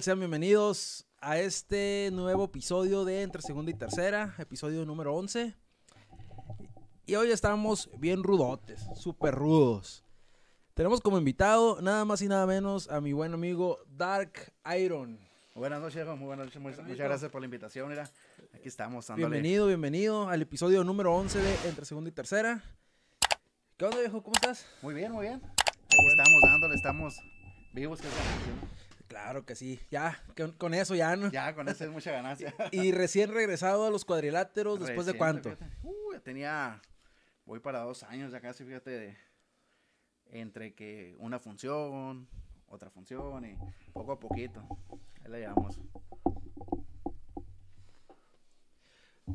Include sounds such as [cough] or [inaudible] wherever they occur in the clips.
Sean bienvenidos a este nuevo episodio de Entre Segunda y Tercera, episodio número 11. Y hoy estamos bien rudotes, súper rudos. Tenemos como invitado nada más y nada menos a mi buen amigo Dark Iron. Buenas noches, muy buenas noches, muchas, gracias por la invitación. Mira, aquí estamos. Bienvenido, bienvenido al episodio número 11 de Entre Segunda y Tercera. ¿Qué onda, viejo? ¿Cómo estás? Muy bien, muy bien. estamos dándole, estamos vivos. Que Claro que sí, ya, con, eso ya, ¿no? Ya, con eso es mucha ganancia. [laughs] y, recién regresado a los cuadriláteros, ¿después de cuánto? Uh, tenía, voy para dos años ya casi, fíjate, entre que una función, otra función y poco a poquito, ahí la llevamos.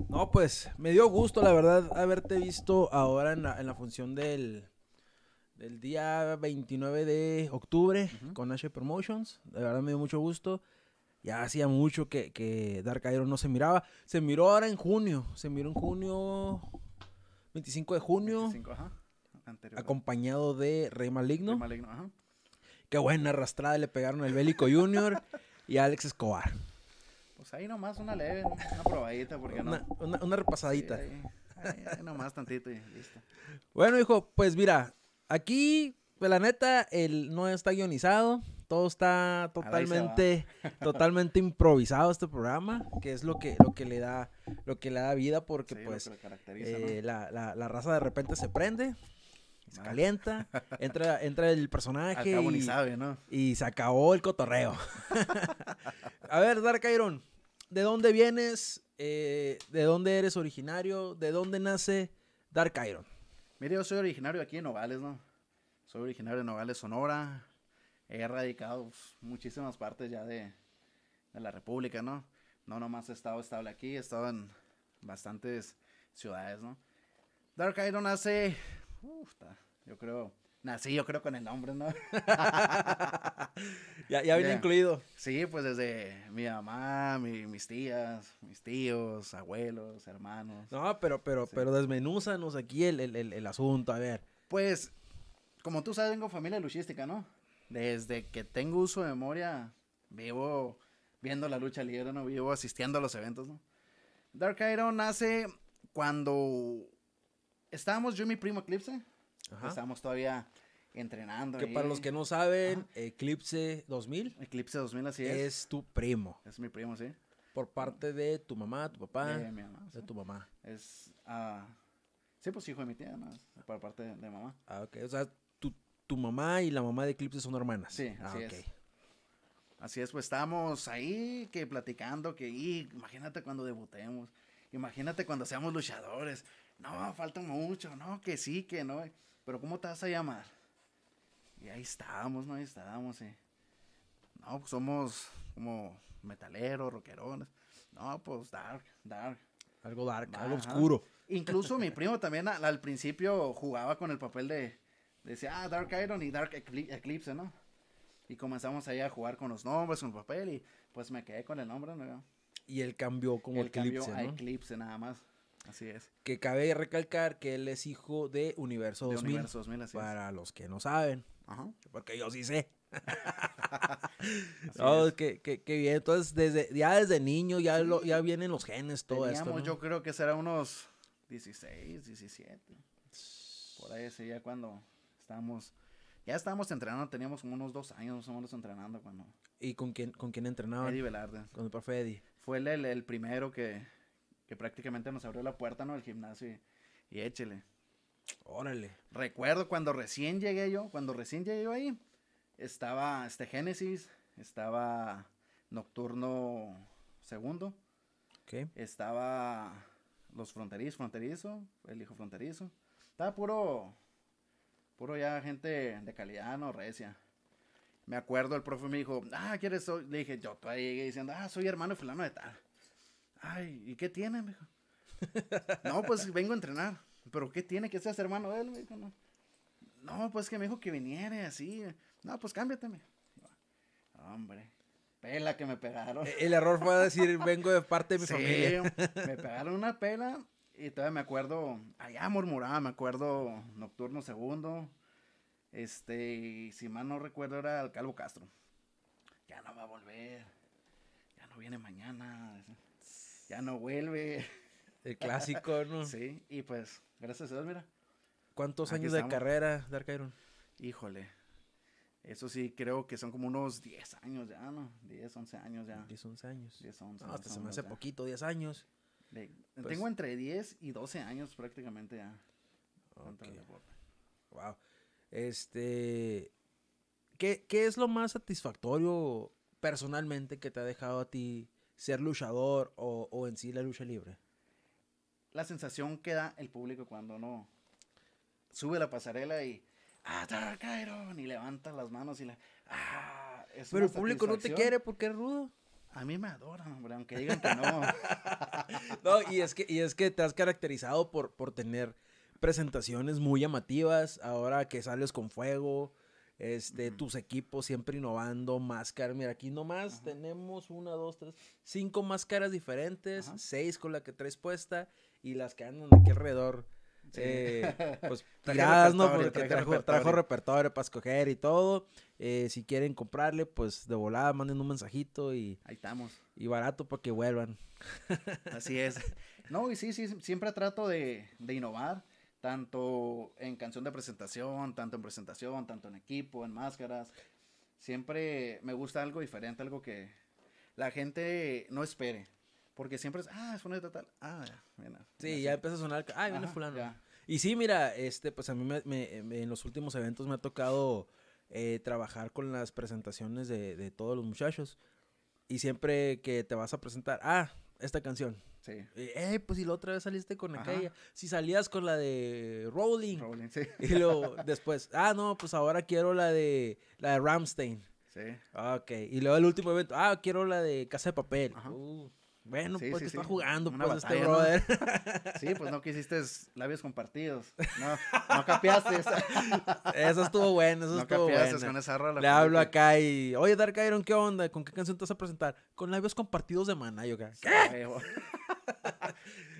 No, pues me dio gusto, la verdad, haberte visto ahora en la función del, el día 29 de octubre con H Promotions. De verdad me dio mucho gusto. Ya hacía mucho que, que Dark Iron no se miraba. Se miró ahora en junio. Se miró en junio. 25 de junio. 25, ajá. acompañado de Rey Maligno. Rey Maligno ajá. Qué buena arrastrada le pegaron el Bélico Junior y Alex Escobar. Pues ahí nomás una leve, una probadita, porque una, no. Una, repasadita. ahí nomás tantito y listo. Bueno, hijo, pues mira, Aquí, pues, la neta, el, no está guionizado. Todo está totalmente, [laughs] totalmente improvisado este programa, que es lo que, lo que le da, lo que le da vida, porque pues eh, la, la, raza de repente se prende, se calienta, [laughs] entra, entra el personaje. y, se acabó el cotorreo. [laughs] a ver, Dark Iron, ¿de dónde vienes? Eh, ¿De dónde eres originario? ¿De dónde nace Dark Iron? Mire, yo soy originario aquí en Nogales, ¿no? Soy originario de Nogales, Sonora. He radicado pues, muchísimas partes ya de, de, la República, ¿no? No nomás he estado estable aquí, he estado en bastantes ciudades, ¿no? Dark Iron hace, uf, yo creo, Nací yo creo con el nombre, ¿no? [laughs] ya, ya viene incluido. Sí, pues desde mi mamá, mis tías, mis tíos, abuelos, hermanos. No, pero, pero, pero desmenúzanos aquí el, asunto, a ver. Pues, como tú sabes, tengo familia luchística, ¿no? Desde que tengo uso de memoria, vivo viendo la lucha libre, ¿no? Vivo asistiendo a los eventos, ¿no? Dark Iron nace cuando estábamos yo y mi primo Eclipse estamos todavía entrenando. Que para los que no saben, Eclipse 2000. Eclipse 2000, así es. Es tu primo. Es mi primo, sí. Por parte de tu mamá, tu papá. De De tu mamá. Es. ah, sí, pues hijo de mi tía, ¿no? Por parte de, mamá. Ah, ok. O sea, tu, tu, mamá y la mamá de Eclipse son hermanas. Sí, ah, así ah, okay. Así es, pues estamos ahí que platicando, que imagínate cuando debutemos, imagínate cuando seamos luchadores, no, falta mucho, no, que sí, que no pero ¿cómo te vas a llamar? Y ahí estábamos, ¿no? Ahí estábamos, ¿eh? No, pues somos como metaleros, rockerones. No, pues dark, dark. Algo dark, algo oscuro. [laughs] Incluso mi primo también al, principio jugaba con el papel de, decía, ah, Dark Iron y Dark Eclipse, ¿no? Y comenzamos ahí a jugar con los nombres, con el papel y pues me quedé con el nombre, ¿no? Y él cambió como Eclipse, ¿no? Eclipse nada más. Así es. Que cabe recalcar que él es hijo de Universo 2000. para los que no saben. Ajá. Porque yo sí sé. [laughs] que, que, bien. Entonces, desde, ya desde niño ya, ya vienen los genes, todo esto. Yo creo que será unos 16, 17. Por ahí sería cuando estábamos. Ya estábamos entrenando, teníamos como unos dos años más entrenando cuando. ¿Y con quién, con quién entrenaban? Eddie Velarde. Con el profe Eddie. Fue el, el primero que, que prácticamente nos abrió la puerta, ¿no? El gimnasio y, échele. Órale. Recuerdo cuando recién llegué yo, cuando recién llegué yo ahí, estaba este Génesis, estaba Nocturno Segundo. ¿Qué? Estaba los fronterizos, fronterizo, el hijo fronterizo. Estaba puro, puro ya gente de calidad, no recia. Me acuerdo, el profe me dijo, ah, ¿quieres? Soy? Le dije, yo estoy ahí diciendo, ah, soy hermano fulano de tal. Ay, ¿y qué tiene, mijo? no, pues vengo a entrenar. ¿Pero qué tiene que hacer hermano de él, No. no, pues que me dijo que viniera así. No, pues cámbiate, Hombre, pela que me pegaron. E-, el error fue decir, vengo de parte de mi familia. me pegaron una pela y todavía me acuerdo, allá murmuraba, me acuerdo, Nocturno Segundo, este, si mal no recuerdo era el Calvo Castro. Ya no va a volver, ya no viene mañana ya no vuelve. El clásico, ¿no? [laughs] sí, y pues, gracias a Dios, mira. ¿Cuántos años de carrera, Dark Iron? Híjole. Eso sí, creo que son como unos 10 años ya, ¿no? 10, 11 años ya. 10, 11 años. 10, 11 años. hasta se me hace poquito, 10 años. Pues tengo entre 10 y 12 años prácticamente ya. wow. Este. ¿qué, ¿Qué es lo más satisfactorio personalmente que te ha dejado a ti ser luchador o, en sí la lucha libre? La sensación que da el público cuando no sube la pasarela y ¡Ah, Y levanta las manos y la ¡Ah! Es Pero el público no te quiere porque es rudo. A mí me adoran, hombre, aunque digan que no. [laughs] y es que, es que te has caracterizado por, por tener presentaciones muy llamativas, ahora que sales con fuego, este, tus equipos siempre innovando, máscaras. Mira, aquí nomás tenemos una, dos, tres, cinco máscaras diferentes, seis con la que tres puesta y las que andan aquí alrededor. Eh, [laughs] pues trajo, repertorio. para escoger y todo. Eh, si quieren comprarle, pues de volada manden un mensajito y. Ahí estamos. Y barato para que vuelvan. Así es. No, y sí, sí, siempre trato de innovar tanto en canción de presentación, tanto en presentación, tanto en equipo, en máscaras. Siempre me gusta algo diferente, algo que la gente no espere. Porque siempre es, ah, es una tal, ah, mira. Sí, ya empieza a sonar, ah, viene fulano. Y sí, mira, este, pues a mí en los últimos eventos me ha tocado eh, trabajar con las presentaciones de, de todos los muchachos. Y siempre que te vas a presentar, ah, esta canción, Sí. Eh, pues si la otra vez saliste con aquella. Si salías con la de Rowling. Rowling, sí. Y luego [laughs] después, ah, no, pues ahora quiero la de la de Ramstein. Sí. Ok. Y luego el último evento, ah, quiero la de Casa de Papel. Uh, bueno, pues que está jugando, pues, este brother. Sí, pues no quisiste labios compartidos. No, [laughs] no capiaste. eso estuvo bueno, eso estuvo bueno. con esa rola. Le hablo acá y, oye, Dark Iron, ¿qué onda? ¿Con qué canción te vas a presentar? Con labios compartidos de Manayo, ¿qué? ¿Qué?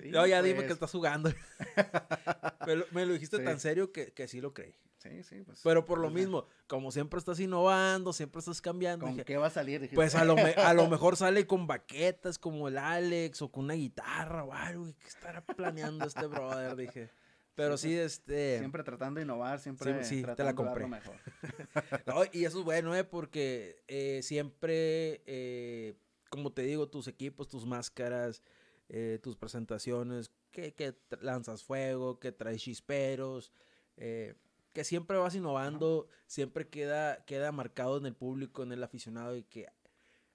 no, ya dime que pues. estás jugando. [laughs] me, me, lo, dijiste tan serio que, sí lo creí. Sí, sí, pues, Pero por lo pues mismo, como siempre estás innovando, siempre estás cambiando. qué va a salir? Pues a lo, [laughs] mejor sale con baquetas como el Alex o con una guitarra o algo. ¿Qué estará planeando este brother? Dije. Pero sí, este. Siempre tratando de innovar, siempre sí, te la compré. [laughs] y eso es bueno, ¿eh? Porque eh, siempre, eh, como te digo, tus equipos, tus máscaras, eh, tus presentaciones, que, lanzas fuego, que traes chisperos, eh, que siempre vas innovando, siempre queda, queda marcado en el público, en el aficionado y que,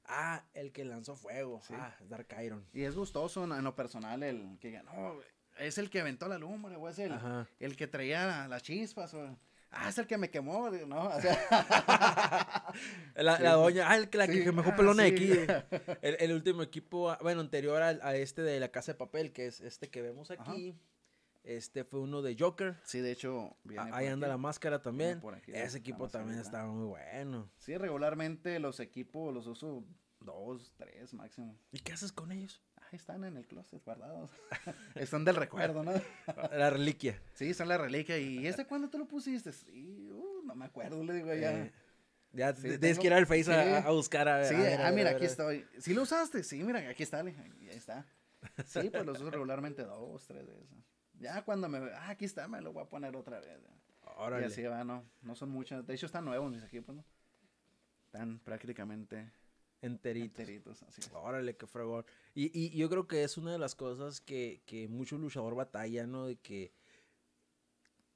ah, el que lanzó fuego, ah, es Dark Iron. Y es gustoso en, lo personal el que, no, es el que aventó la lumbre, o es el, el que traía las chispas, o ah, es el que me quemó, ¿no? O sea... [laughs] la, doña, ah, el que, me dejó pelona de ah, aquí. [laughs] El, último equipo, ah, bueno, anterior a, este de la Casa de Papel, que es este que vemos aquí. Este fue uno de Joker. Sí, de hecho, ah, ahí anda la máscara también. Ese equipo también está muy bueno. Sí, regularmente los equipos los uso dos, tres máximo. ¿Y qué haces con ellos? están en el closet guardados. [laughs] están del recuerdo, ¿no? [laughs] la reliquia. Sí, son la reliquia. ¿Y este, cuándo tú lo pusiste? Sí, uh, no me acuerdo, le digo ya. Eh, ya tienes que ir al Face a, buscar a Sí, ah, mira, aquí estoy. ¿Sí lo usaste? Sí, mira, aquí está, ahí está. Sí, pues los uso regularmente dos, tres veces. Ya cuando me ah, aquí está, me lo voy a poner otra vez. ahora Y así va, no, no son muchas. De hecho, están nuevos mis equipos, ¿no? Están prácticamente Enteritos. así Órale, qué fregón. Y, y, yo creo que es una de las cosas que, que mucho luchador batalla, ¿no? De que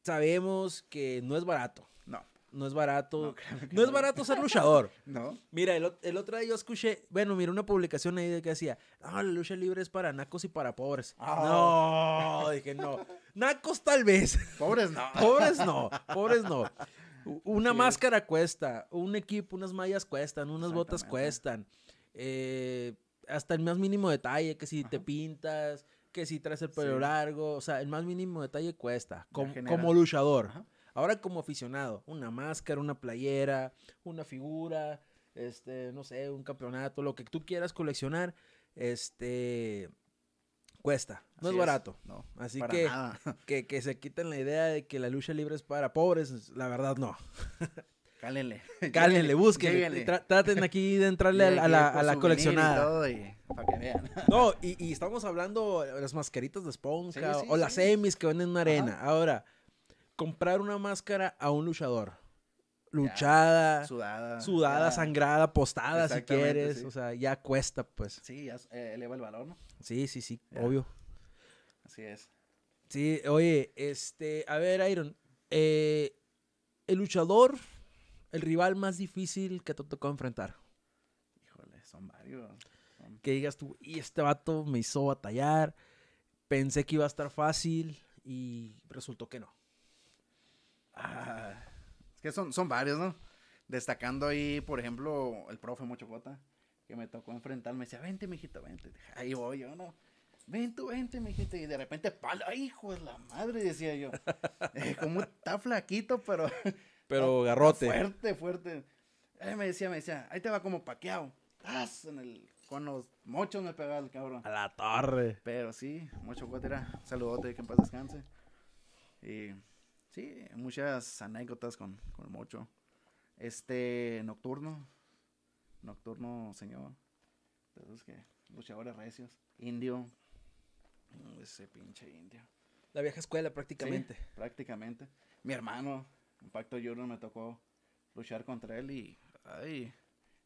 sabemos que no es barato. No. No es barato. No, es barato ser luchador. [laughs] no. Mira, el, el, otro día yo escuché, bueno, mira una publicación ahí de que decía, ah, la lucha libre es para nacos y para pobres. Ah. No, dije, no. Nacos tal vez. Pobres no. [laughs] pobres no, pobres no. Una máscara cuesta, un equipo, unas mallas cuestan, unas botas cuestan. Eh, hasta el más mínimo detalle, que si te pintas, que si traes el pelo largo, o sea, el más mínimo detalle cuesta, como luchador. Ahora como aficionado, una máscara, una playera, una figura, este, no sé, un campeonato, lo que tú quieras coleccionar, este, cuesta. No es barato. Así [laughs] que, que, se quiten la idea de que la lucha libre es para pobres, la verdad no. [laughs] Cálenle. Cálenle, busquen. traten aquí de entrarle pues a, la, a coleccionada. Y [laughs] No, y, estamos hablando de las mascaritas de sponsors o las semis que venden en una arena. Ahora, comprar una máscara a un luchador. Luchada, sudada, sangrada, postada si quieres. O sea, ya cuesta, pues. Sí, ya eh, eleva el valor, ¿no? Sí, sí, sí, obvio. Así es. Sí, oye, este, a ver, Iron, eh, el luchador, el rival más difícil que te tocó enfrentar. Híjole, son varios. Que digas tú, y este vato me hizo batallar, pensé que iba a estar fácil y resultó que no. Ah, es que son, son varios, ¿no? Destacando ahí, por ejemplo, el profe Mocho que me tocó enfrentar, me decía, vente, mijito, vente. Ahí voy yo, ¿no? Ven vente, mijito. Y de repente, palo, hijo es la madre, decía yo. [laughs] Eh, como está flaquito, pero. [laughs] Pero [laughs] garrote. Fuerte, fuerte. Eh, me decía, me decía, ahí te va como paqueado. En con los mochos me pegaba el cabrón. A la torre. Pero sí, mucho cuatera. Saludote, que en paz descanse. Y sí, muchas anécdotas con, con el mocho. Este, nocturno, Nocturno Señor, de que luchadores recios, indio, mm, ese pinche indio. La vieja escuela prácticamente. prácticamente. Mi hermano, Impacto no me tocó luchar contra él y, ay,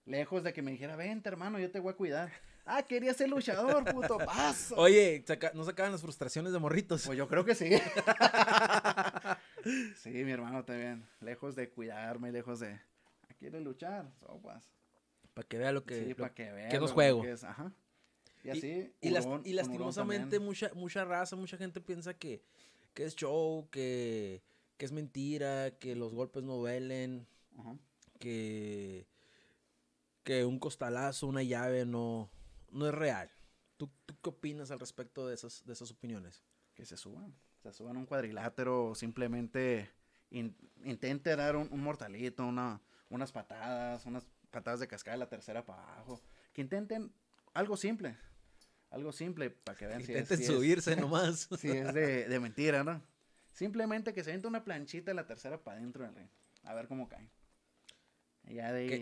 lejos de que me dijera, vente hermano, yo te voy a cuidar. Ah, quería ser luchador, puto paso. [laughs] Oye, ¿no sacaban las frustraciones de morritos? Pues yo creo que sí. [laughs] sí, mi hermano también. Lejos de cuidarme, lejos de. ¿Quiere luchar? Sopas. Para que vea lo que, sí, para que, vea juego. ajá. Y así. Y, lastimosamente mucha, mucha raza, mucha gente piensa que, es show, que, es mentira, que los golpes no duelen, que, un costalazo, una llave no, no es real. ¿Tú, qué opinas al respecto de esas, de esas opiniones? Que se suban. Se suban un cuadrilátero, simplemente intente dar un, un mortalito, una, unas patadas, unas patadas de cascada de la tercera para abajo. Que intenten algo simple. Algo simple para que vean si es, Intenten subirse [laughs] nomás. si es de, mentira, ¿no? Simplemente que se entre una planchita de la tercera para adentro del ring. A ver cómo cae.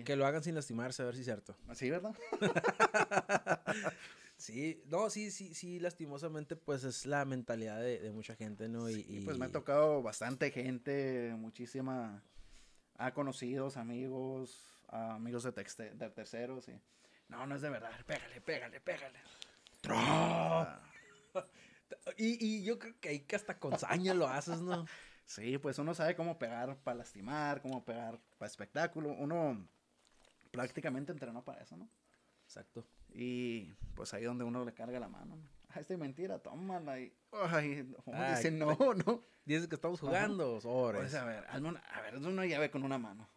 que, lo hagan sin lastimarse, a ver si es cierto. Así, ¿verdad? [laughs] sí, no, sí, sí, sí, lastimosamente, pues es la mentalidad de, mucha gente, ¿no? Sí, y, pues me ha tocado bastante gente, muchísima, a ah, conocidos, amigos, amigos de, terceros y, no, no es de verdad, pégale, pégale, pégale. [laughs] Y, y, yo creo que ahí que hasta con saña lo haces, ¿no? [laughs] Sí, pues uno sabe cómo pegar para lastimar, cómo pegar para espectáculo. Uno prácticamente entrenó para eso, ¿no? Exacto. Y pues ahí donde uno le carga la mano. Ah, estoy mentira, tómala. Y, dice, pues, no, no. dice que estamos jugando, sobres. Pues a ver, a ver, uno con una mano.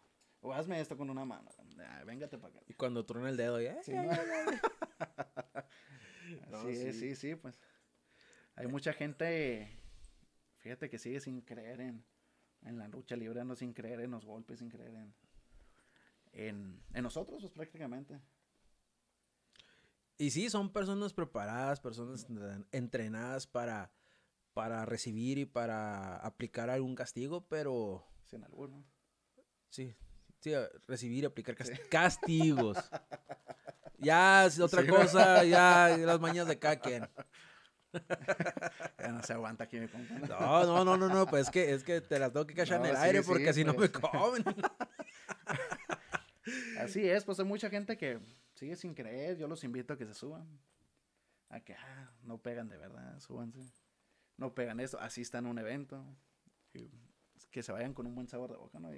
O hazme esto con una mano. para acá. Y cuando truena el dedo, ya. [laughs] Sí, sí, sí, sí, pues. Hay mucha gente, fíjate que sigue sin creer en, en la lucha libre, no sin creer en los golpes, sin creer en, en, nosotros, pues prácticamente. Y sí, son personas preparadas, personas entrenadas para, para recibir y para aplicar algún castigo, pero... Sin alguno. Sí, Recibir y aplicar [laughs] castigos. ya otra cosa, ya las mañas de Kaken [laughs] ya no se aguanta aquí No, no, no, no, no, pues es que, es que te las tengo que cachar en el aire porque si no pues. me comen. [laughs] Así es, pues hay mucha gente que sigue sin creer, yo los invito a que se suban. A que ah, no pegan de verdad, súbanse. No pegan esto, asistan a un evento. Pues, que, se vayan con un buen sabor de boca, ¿no?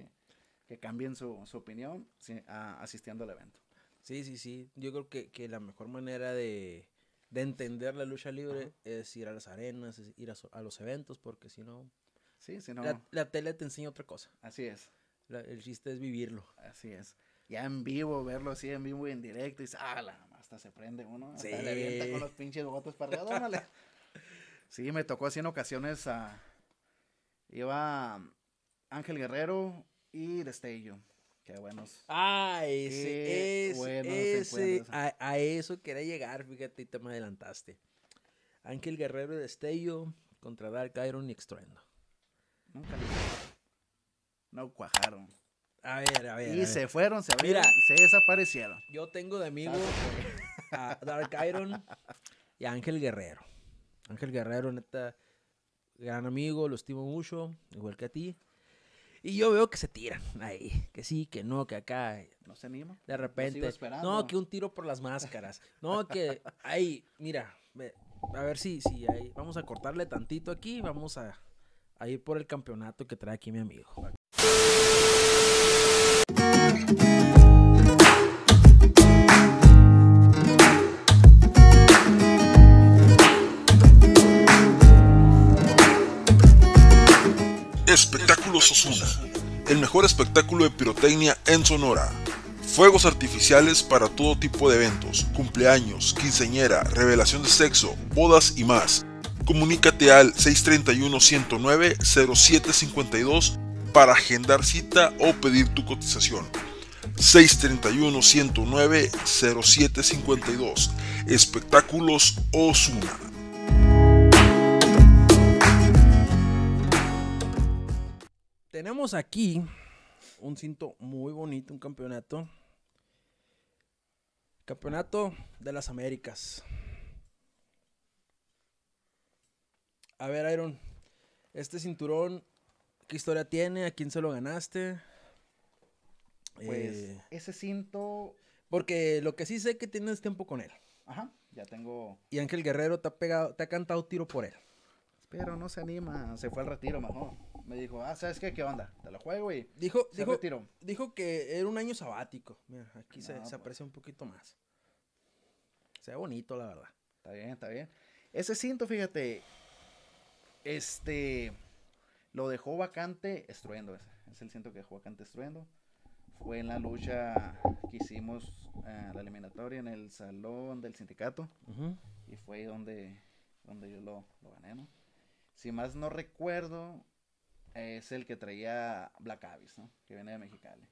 que cambien su, su opinión asistiendo al evento. Sí, sí, sí. Yo creo que, la mejor manera de, entender la lucha libre es ir a las arenas, ir a, a los eventos, porque si no... Sí, si no... La, tele te enseña otra cosa. Así es. el chiste es vivirlo. Así es. Ya en vivo, verlo así en vivo y en directo, y ah, la, hasta se prende uno. sí. le con los pinches [laughs] sí, me tocó así en ocasiones a... Ah, iba Ángel Guerrero, y Destello. Qué buenos. Ah, ese, a, eso quería llegar, fíjate, y te me adelantaste. Ángel Guerrero y Destello contra Dark Iron y Extruendo. Nunca le... No cuajaron. A ver, a ver. Y se fueron, se Mira, se desaparecieron. Yo tengo de amigo a Dark Iron y Ángel Guerrero. Ángel Guerrero, neta, gran amigo, lo estimo mucho, igual que a ti. Y yo veo que se tiran ahí, que sí, que no, que acá. No se anima. De repente. No, que un tiro por las máscaras. No, que ahí, mira, a ver si, si Vamos a cortarle tantito aquí, vamos a, a ir por el campeonato que trae aquí mi amigo. Osuna, el mejor espectáculo de pirotecnia en Sonora. Fuegos artificiales para todo tipo de eventos, cumpleaños, quinceñera, revelación de sexo, bodas y más. Comunícate al 631-109-0752 para agendar cita o pedir tu cotización. 631-109-0752. Espectáculos Osuna. Tenemos aquí un cinto muy bonito, un campeonato. Campeonato de las Américas. A ver, Iron, este cinturón, ¿qué historia tiene? ¿A quién se lo ganaste? Pues eh, ese cinto. Porque lo que sí sé es que tienes tiempo con él. Ajá, ya tengo. Y Ángel Guerrero te ha, pegado, te ha cantado tiro por él. Pero no se anima, se fue al retiro mejor. Me dijo, ah, ¿sabes qué? ¿Qué onda? Te lo juego y dijo, se dijo, Dijo que era un año sabático. Mira, aquí se, pues. aprecia un poquito más. Se ve bonito, la verdad. Está bien, está bien. Ese cinto, fíjate, este, lo dejó vacante estruendo. Es el cinto que dejó vacante estruendo. Fue en la lucha que hicimos eh, la eliminatoria en el salón del sindicato. Y fue donde, donde yo lo, lo gané, si más no recuerdo, es el que traía Black Abyss, ¿no? Que viene de Mexicali.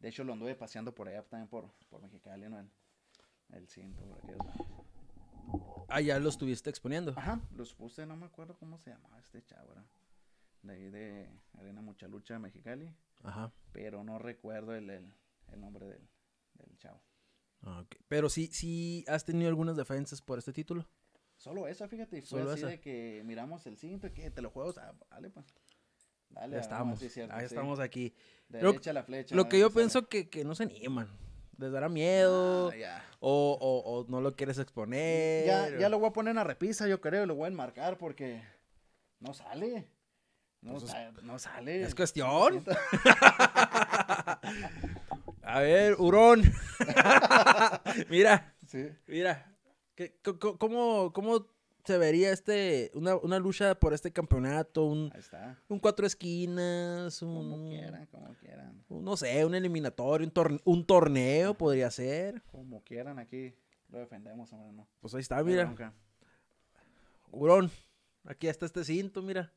De hecho, lo anduve paseando por allá también por, por Mexicali, ¿no? El, cinto, por Ah, ya lo estuviste exponiendo. Ajá, los puse, no me acuerdo cómo se llamaba este chavo, ¿verdad? De ahí de Arena Muchalucha, Mexicali. Ajá. Pero no recuerdo el, nombre del, del chavo. Ah, okay. Pero sí, sí has tenido algunas defensas por este título. Solo eso, fíjate, fue Solo así de que miramos el cinto y que te lo juego, o dale pues. Dale, ya estamos, ahí estamos aquí. lo, Lo que yo pienso que, que no se animan. Les dará miedo. O, no lo quieres exponer. Ya, ya lo voy a poner en la repisa, yo creo, lo voy a enmarcar porque no sale. No, pues sale, Es cuestión. [laughs] a ver, hurón. [laughs] [laughs] mira. Mira cómo, ¿Cómo se vería este una, una lucha por este campeonato? Un, Ahí está. un cuatro esquinas, un... Como quieran, como quieran. no sé, un eliminatorio, un, un torneo podría ser. Como quieran aquí. Lo defendemos, hombre, ¿no? Pues ahí está, mira. Urón, Hurón, aquí está este cinto, mira.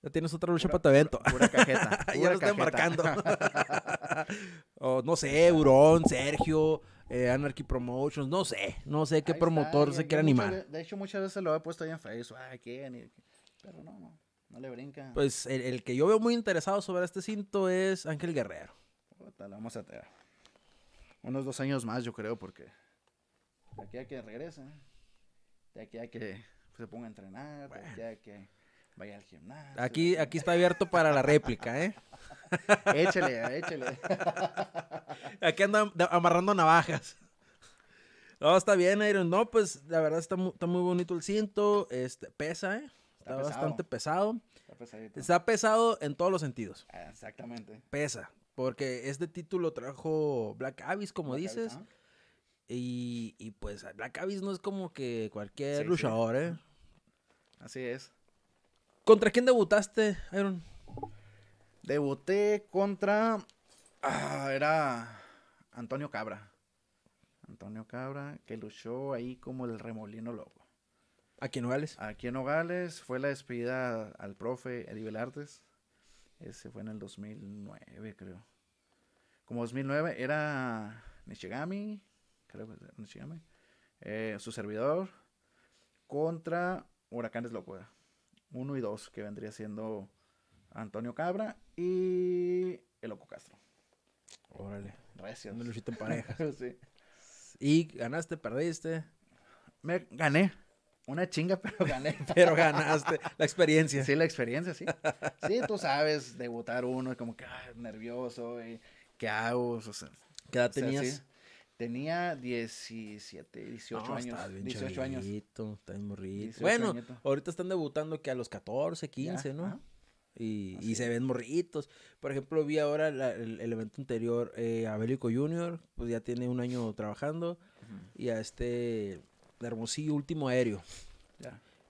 Ya tienes otra lucha para tu evento. Pura, cajeta. [laughs] ya lo están marcando. [laughs] [laughs] Oh, no sé, Hurón, Sergio, eh, Anarchy Promotions, no sé, no sé qué promotor se quiere animar. De, hecho, muchas veces lo he puesto ahí en Facebook, ay, ¿quién? Pero no, no, le brinca. Pues el, que yo veo muy interesado sobre este cinto es Ángel Guerrero. vamos a tener unos dos años más, yo creo, porque de aquí a que regrese, de aquí a que se ponga a entrenar, de aquí a que Vaya al gimnasio. Aquí, aquí está abierto para la réplica, ¿eh? [laughs] échele, échele. [laughs] aquí andan amarrando navajas. No, está bien, Iron. No, pues la verdad está, está muy bonito el cinto. Este, pesa, ¿eh? Está, bastante pesado. Está pesadito. Está pesado en todos los sentidos. Ah, exactamente. Pesa. Porque este título trajo Black Abyss, como dices. y, pues Black Abyss no es como que cualquier luchador, ¿eh? Así es. ¿Contra quién debutaste, Aaron? Debuté contra. Ah, era Antonio Cabra. Antonio Cabra, que luchó ahí como el remolino loco. ¿A quién Nogales? Aquí en Nogales. Fue la despedida al profe Eddie Artes. Ese fue en el 2009, creo. Como 2009 era Nishigami, creo que Nishigami, eh, su servidor, contra Huracanes Locura. Uno y dos, que vendría siendo Antonio Cabra y el Loco Castro. Órale. Gracias. Un luchito en pareja. [laughs] sí. ¿Y ganaste, perdiste? Me gané. Una chinga, [laughs] pero gané. pero ganaste. La experiencia. Sí, la experiencia, sí. Sí, tú sabes, debutar uno, como que ah, nervioso, y, ¿qué hago? O sea, ¿Qué edad tenías? Tenía 17, 18 años. 18 años. Bueno, ahorita están debutando que a los 14, 15, ¿no? Y, se ven morritos. Por ejemplo, vi ahora el, evento anterior eh, a Bélico Junior, pues ya tiene un año trabajando. Y a este Hermosillo, último aéreo.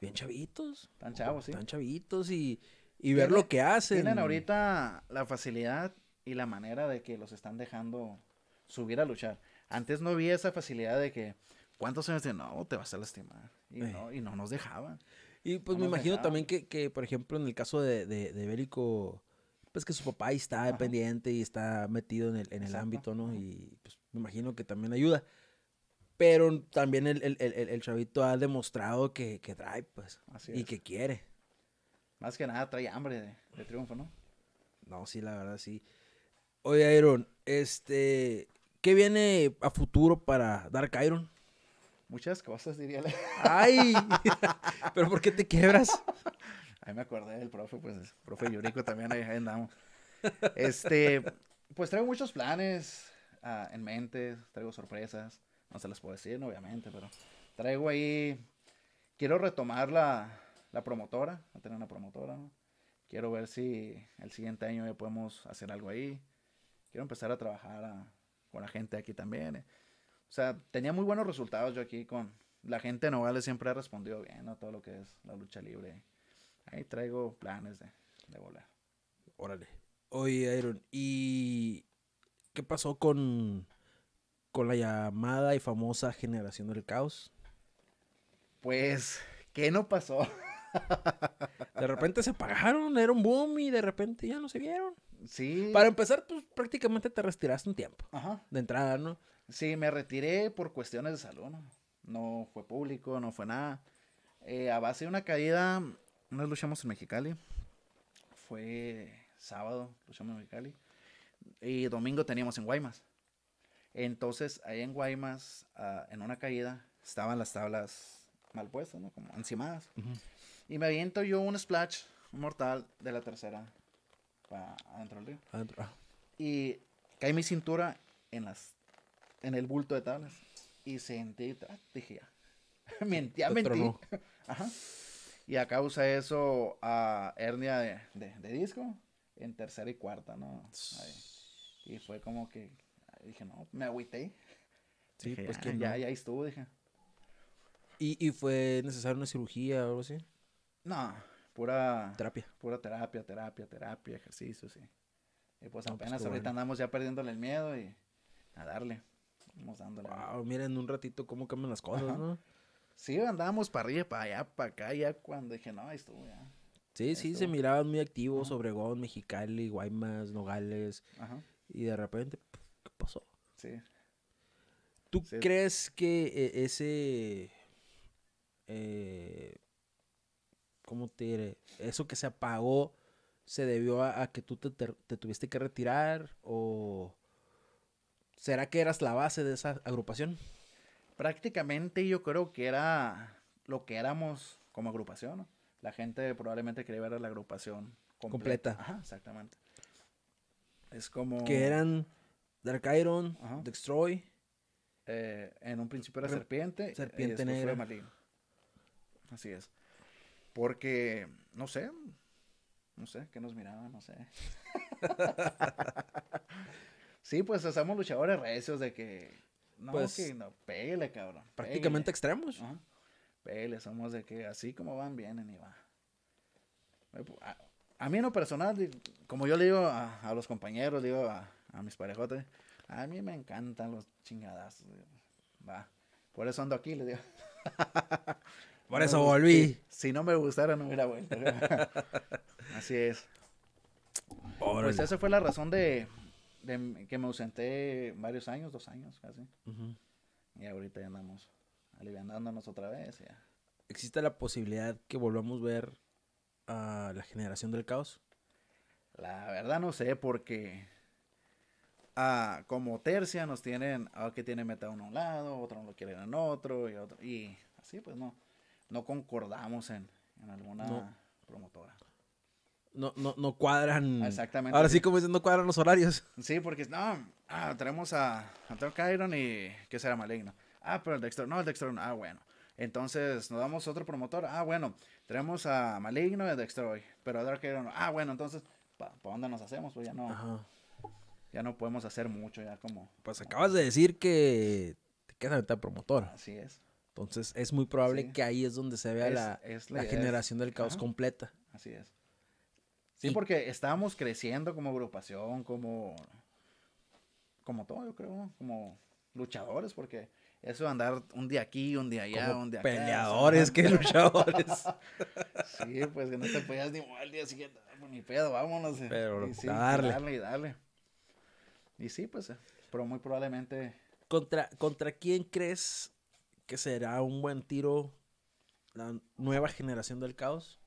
Bien chavitos. Tan chavos, sí. Tan chavitos y, ver lo que hacen. Tienen ahorita la facilidad y la manera de que los están dejando subir a luchar. Antes no había esa facilidad de que, ¿cuántos años No, te vas a lastimar. Y, eh. no, y no nos dejaban. Y pues me imagino también que, por ejemplo, en el caso de, Bélico, pues que su papá está pendiente y está metido en el, en el ámbito, ¿no? Y pues me imagino que también ayuda. Pero también el, el, chavito ha demostrado que, que trae, pues. y que quiere. Más que nada trae hambre de, de, triunfo, ¿no? No, sí, la verdad, sí. Oye, Aaron, este. ¿Qué viene a futuro para Dark Iron? Muchas cosas, diría [laughs] ¡Ay! [laughs] ¿Pero por qué te quiebras? [laughs] Ahí me acordé del profe, pues, el profe Yurico también, ahí andamos. Este, pues traigo muchos planes ah, en mente, traigo sorpresas. No se las puedo decir, obviamente, pero traigo ahí... Quiero retomar la, la promotora, tener una promotora, Quiero ver si el siguiente año ya podemos hacer algo ahí. Quiero empezar a trabajar a, con la gente aquí también. Eh. O sea, tenía muy buenos resultados yo aquí con la gente de Nogales siempre ha respondido bien a todo lo que es la lucha libre. Ahí traigo planes de, volar. Órale. Oye, Iron, ¿y qué pasó con, con la llamada y famosa generación del caos? Pues, ¿qué no pasó? de repente se apagaron, era un boom y de repente ya no se vieron. Para empezar, pues prácticamente te retiraste un tiempo. Ajá. De entrada, ¿no? Sí, me retiré por cuestiones de salud, ¿no? No fue público, no fue nada. Eh, a base de una caída, nos luchamos en Mexicali. Fue sábado, luchamos en Mexicali. Y domingo teníamos en Guaymas. Entonces, ahí en Guaymas, ah, en una caída, estaban las tablas mal puestas, ¿no? Como encimadas. Y me aviento yo un splash mortal de la tercera adentro del río. Adentro. Y caí mi cintura en las en el bulto de tablas y sentí, dije, ya. Ah, [laughs] mentí, ah, mentí. [laughs] Ajá. Y a causa de eso, a hernia de, de, disco en tercera y cuarta, ¿no? Ahí. Y fue como que dije, no, me agüité. Sí, dije, pues ah, que ya, ya estuvo, dije. ¿Y, ¿Y, fue necesaria una cirugía o algo así? No, pura terapia, pura terapia, terapia, terapia, ejercicio, sí. Y pues, pues apenas ahorita andamos ya perdiéndole el miedo y a darle. Vamos dándole. Wow, miren un ratito cómo cambian las cosas, ¿no? Sí, andábamos para arriba, para allá, para acá, ya cuando dije, no, ahí estuvo ya. Sí, sí, se miraban muy activos, Obregón, Mexicali, Guaymas, Nogales. Ajá. Y de repente, ¿qué pasó? Sí. ¿Tú crees que eh, ese eh, ¿cómo te Eso que se apagó se debió a, que tú te, tuviste que retirar o será que eras la base de esa agrupación? Prácticamente yo creo que era lo que éramos como agrupación. La gente probablemente quería ver era la agrupación completa. exactamente. Es como... Que eran Dark Iron, Destroy. Eh, en un principio era Serpiente. Serpiente y Negra. Así es. Porque, no sé, no sé, que nos miraban, no sé. [laughs] sí, pues hacemos luchadores recios de que. No, pues, no, pele, cabrón. Prácticamente extremos. Pele, somos de que así como van, vienen y va. A, mí en lo personal, como yo le digo a, los compañeros, le digo a, mis parejotes, a mí me encantan los chingadas Va. Por eso ando aquí, le digo. [laughs] Por eso volví. Si, no me gustara, no hubiera vuelto. [laughs] Así es. Pues esa fue la razón de, que me ausenté varios años, dos años casi. Y ahorita ya andamos aliviándonos otra vez. ¿Existe la posibilidad que volvamos a ver a la generación del caos? La verdad no sé, porque ah, como tercia nos tienen, ah, que tiene meta uno a un lado, otro no lo quieren en otro, y otro, y así pues no no concordamos en, alguna promotora. No, no, no cuadran. Exactamente. Ahora sí, como dicen, no cuadran los horarios. Sí, porque no, ah, tenemos a Antonio y que será maligno. Ah, pero el Dexter, no, el Dexter, ah, bueno. Entonces nos damos otro promotor, ah, bueno, tenemos a Maligno y a Dexter pero a Dark Iron, ah, bueno, entonces, ¿para dónde nos hacemos? Pues ya no. Ya no podemos hacer mucho, ya como. Pues acabas de decir que te quedas al promotor. Así es. Entonces es muy probable que ahí es donde se vea la, generación del caos completa. Así es. Sí, porque estábamos creciendo como agrupación, como, como todo, yo creo, como luchadores, porque eso de andar un día aquí, un día allá, un día acá. Peleadores, que luchadores. [laughs] sí, pues que no te podías ni mover día siguiente, pues, ni pedo, vámonos. Eh. Pero y sí, Y dale. y Y sí, pues, eh, pero muy probablemente. ¿Contra, ¿Contra quién crees que será un buen tiro la nueva generación del caos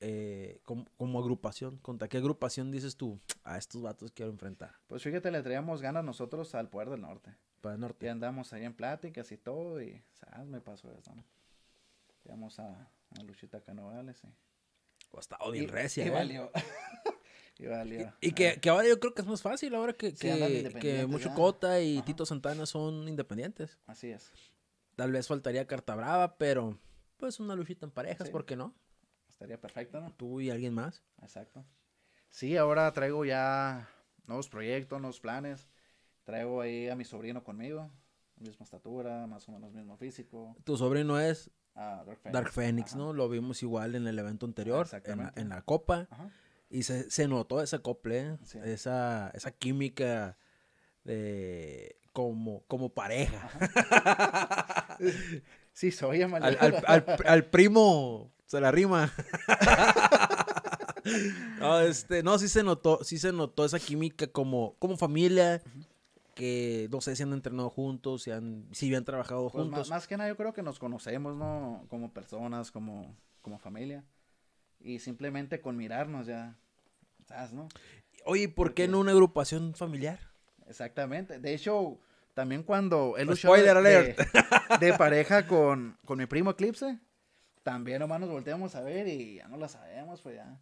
eh, como, agrupación? ¿Contra qué agrupación dices tú a estos vatos quiero enfrentar? Pues fíjate, le traíamos ganas nosotros al Poder del Norte. Norte. Y andamos ahí en pláticas y todo y, ¿sabes? Me pasó eso, ¿no? a, a Luchita Canovales y... Hasta Odil Recia, ¿eh? valió. [laughs] y, que, ahora yo creo que es más fácil, ahora que, que, que Mucho Cota y Tito Santana son independientes. Así es. Tal vez faltaría Carta Brava, pero pues una luchita en parejas, ¿por qué no? Estaría perfecto, ¿no? Tú y alguien más. Exacto. Sí, ahora traigo ya nuevos proyectos, nuevos planes. Traigo ahí a mi sobrino conmigo, misma estatura, más o menos mismo físico. Tu sobrino es ah, Dark Phoenix, ¿no? Lo vimos igual en el evento anterior, en la, en, la, Copa. Ajá y se, notó ese cople, esa, química de como, como pareja. [laughs] sí, soy al, al, al, primo se la rima. [laughs] no, este, no, sí se notó, sí se notó esa química como, como familia. que no sé si han entrenado juntos, si han, trabajado pues, juntos. Más, que nada, yo creo que nos conocemos, ¿no? Como personas, como, como familia y simplemente con mirarnos ya, ¿sabes, no? Oye, ¿por qué no una agrupación familiar? Exactamente. De hecho, también cuando él spoiler de, de, [laughs] pareja con, mi primo Eclipse, también nomás nos volteamos a ver y ya no la sabemos, pues ya.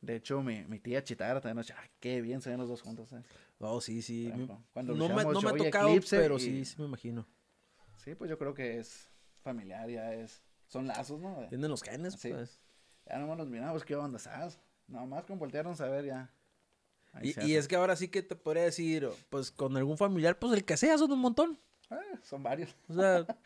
De hecho, mi, mi tía Chitara también nos ah, qué bien se ven los dos juntos. ¿sabes? Oh, sí, sí. cuando no, me, no Eclipse pero sí, sí me imagino. Sí, pues yo creo que es familiar, ya es... Son lazos, ¿no? Tienen los genes, pues. Ya nomás nos miramos, qué onda, ¿sabes? Nomás con voltearon a ver ya. y, es que ahora sí que te podría decir, pues con algún familiar, pues el que sea, son un montón. Eh, son varios. O sea, [laughs]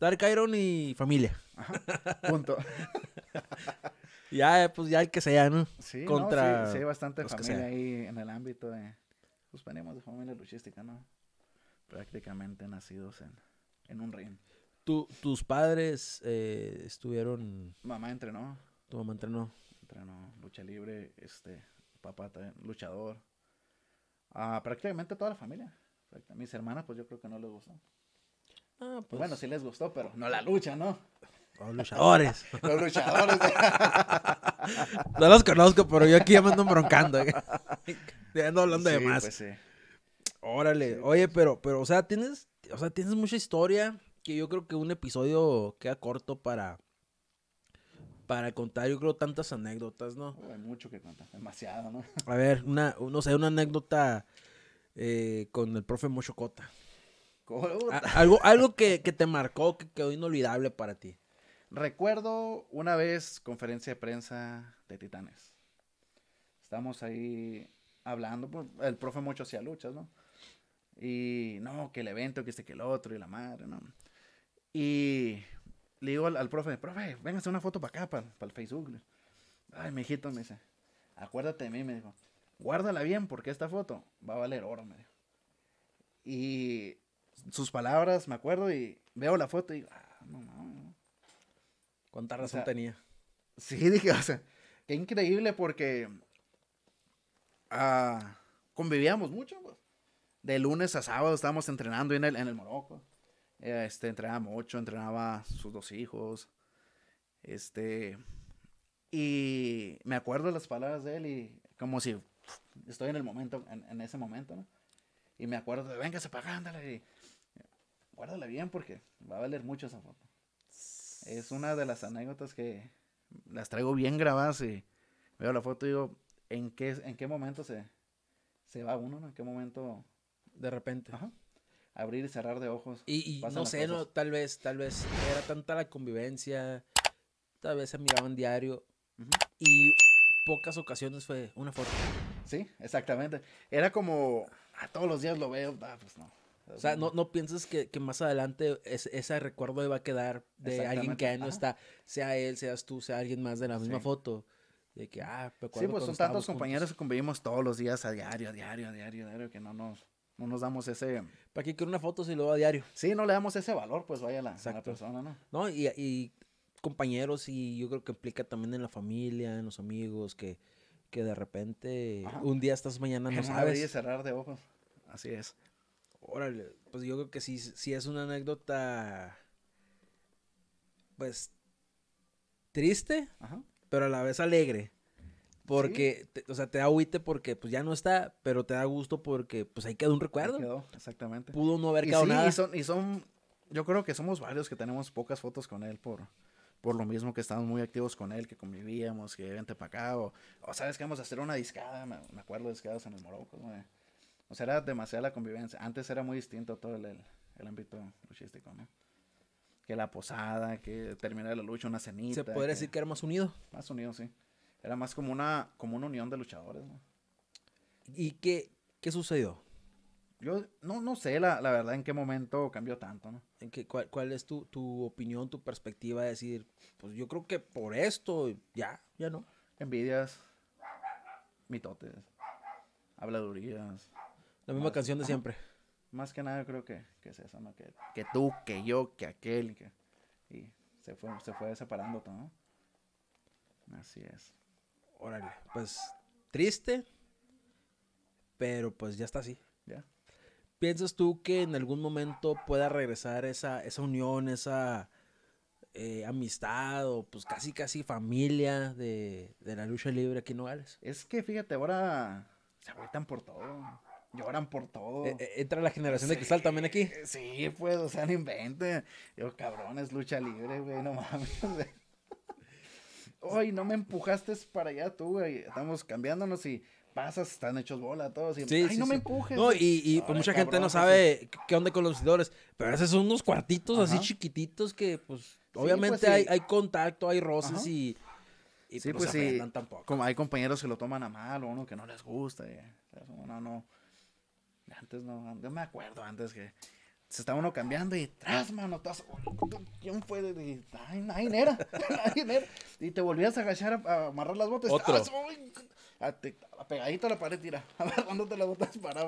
Dark Iron y familia. Ajá, punto. [laughs] ya, eh, pues ya el que sea, ¿no? Sí, Contra sí, sí, hay bastante familia ahí en el ámbito de... Pues venimos de familia luchística, ¿no? Prácticamente nacidos en, en un ring. ¿Tus padres eh, estuvieron...? Mamá entrenó. ¿Tu mamá entrenó? Entrenó lucha libre, este, papá también, luchador. Ah, prácticamente toda la familia. Mis hermanas, pues yo creo que no les gustó. Ah, pues... Bueno, sí les gustó, pero no la lucha, ¿no? Los luchadores. [laughs] los luchadores. [laughs] no los conozco, pero yo aquí ya me ando broncando. Eh. ya ando hablando de más. Pues Órale. Oye, pues pero, pero, o sea, tienes, o sea, tienes mucha historia que yo creo que un episodio queda corto para, para contar, yo creo, tantas anécdotas, ¿no? Hay mucho que contar, demasiado, ¿no? [laughs] A ver, una, no sé, una anécdota eh, con el profe Mochocota. Algo, [laughs] algo que, te marcó, que quedó inolvidable para ti. Recuerdo una vez conferencia de prensa de Titanes. Estamos ahí hablando, pues, el profe Mocho hacía luchas, ¿no? Y no, que el evento, que este, que el otro, y la madre, ¿no? Y le digo al, profe, profe, venga una foto para acá, para, el Facebook. Ay, mi hijito me dice, acuérdate de mí, me dijo, guárdala bien porque esta foto va a valer oro, me dijo. Y sus palabras, me acuerdo, y veo la foto y digo, ah, no, no, ¿Cuánta razón tenía? Sí, [laughs] dije, o sea, qué increíble porque ah, convivíamos mucho, pues. De lunes a sábado estábamos entrenando en el, en el Morocco. Este, entrenaba mucho, entrenaba sus dos hijos. Este. Y me acuerdo las palabras de él y como si estoy en el momento, en, ese momento, Y me acuerdo de, véngase para ándale. Y, bien porque va a valer mucho esa foto. Es una de las anécdotas que las traigo bien grabadas y veo la foto y digo, ¿en qué, en qué momento se, se va uno? ¿En qué momento? De repente. Ajá abrir y cerrar de ojos. Y, no sé, no, tal vez, tal vez era tanta la convivencia, tal vez se miraban diario y pocas ocasiones fue una foto. Sí, exactamente. Era como, a ah, todos los días lo veo, ah, pues no. O sea, no, no piensas que, que, más adelante ese recuerdo va a quedar de alguien que ahí no está, sea él, seas tú, sea alguien más de la misma foto. De que, ah, Sí, pues son tantos compañeros que convivimos todos los días a diario, a diario, a diario, a diario, que no nos no nos damos ese... ¿Para qué quiero una foto si lo va a diario? Sí, no le damos ese valor, pues vaya la, a la persona, ¿no? No, y, compañeros, y yo creo que implica también en la familia, en los amigos, que, de repente un día estás mañana no sabes. Y cerrar de ojos, así es. Órale, pues yo creo que sí, sí es una anécdota, pues, triste, pero a la vez alegre. Porque, o sea, te da huite porque pues ya no está, pero te da gusto porque pues ahí quedó un recuerdo. exactamente. Pudo no haber quedado nada. son, yo creo que somos varios que tenemos pocas fotos con él por, por lo mismo que estábamos muy activos con él, que convivíamos, que vente para acá, o, sabes que vamos a hacer una discada, me, acuerdo de discadas en el Morocco, O sea, era demasiada la convivencia. Antes era muy distinto todo el, el, ámbito luchístico, ¿no? Que la posada, que terminar la lucha, una cenita. Se podría decir que era más unido. Más unido, sí. Era más como una, como una unión de luchadores, ¿Y qué, qué sucedió? Yo no, no sé la, la, verdad en qué momento cambió tanto, ¿En qué, cuál, cuál, es tu, tu, opinión, tu perspectiva de decir, pues yo creo que por esto ya, ya no? Envidias, mitotes, habladurías. La misma canción de siempre. Más que nada yo creo que, que es esa, ¿no? Que, que, tú, que yo, que aquel, y se fue, se fue separando todo, ¿no? Así es. Órale, pues triste, pero pues ya está así. Ya. ¿Piensas tú que en algún momento pueda regresar esa, esa unión, esa eh, amistad o pues casi casi familia de, la lucha libre aquí en Nogales? Es que fíjate, ahora se agüitan por todo. Lloran por todo. E, e, entra la generación de cristal también aquí. Sí, pues, o sea, no inventen. Yo, cabrones, lucha libre, güey, no mames. Ay, no me empujaste para allá tú, güey. Estamos cambiándonos y pasas, están hechos bola todos. Y, Ay, no me empujes. y, y mucha gente no sabe qué onda con los lucidores, Pero esos son unos cuartitos así chiquititos que, pues, pues obviamente hay, contacto, hay roces y. Y sí, pues, pues sí. Tampoco. Como hay compañeros que lo toman a mal o uno que no les gusta. no, no. Antes no, yo me acuerdo antes que se estaba uno cambiando y tras, mano, tras, ¿quién fue? De, ay, [laughs] nadie era, Y te volvías a agachar a, amarrar las botas. Otro. a te, pegadito a la pared, tira, [laughs] te las botas para,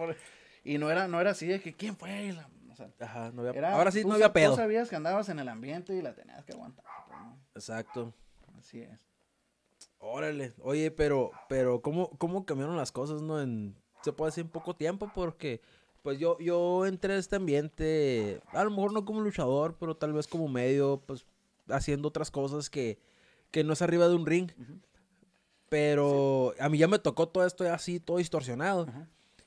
Y no era, no era así de que, ¿quién fue? La, Ajá, no había, ahora sí no había pedo. Tú sabías que andabas en el ambiente y la tenías que aguantar. Pues, Exacto. Así es. Órale, oye, pero, pero, ¿cómo, cómo cambiaron las cosas, no? En, se puede decir en poco tiempo porque pues yo, yo entré a este ambiente, a lo mejor no como luchador, pero tal vez como medio, pues haciendo otras cosas que, no es arriba de un ring. Pero a mí ya me tocó todo esto así, todo distorsionado.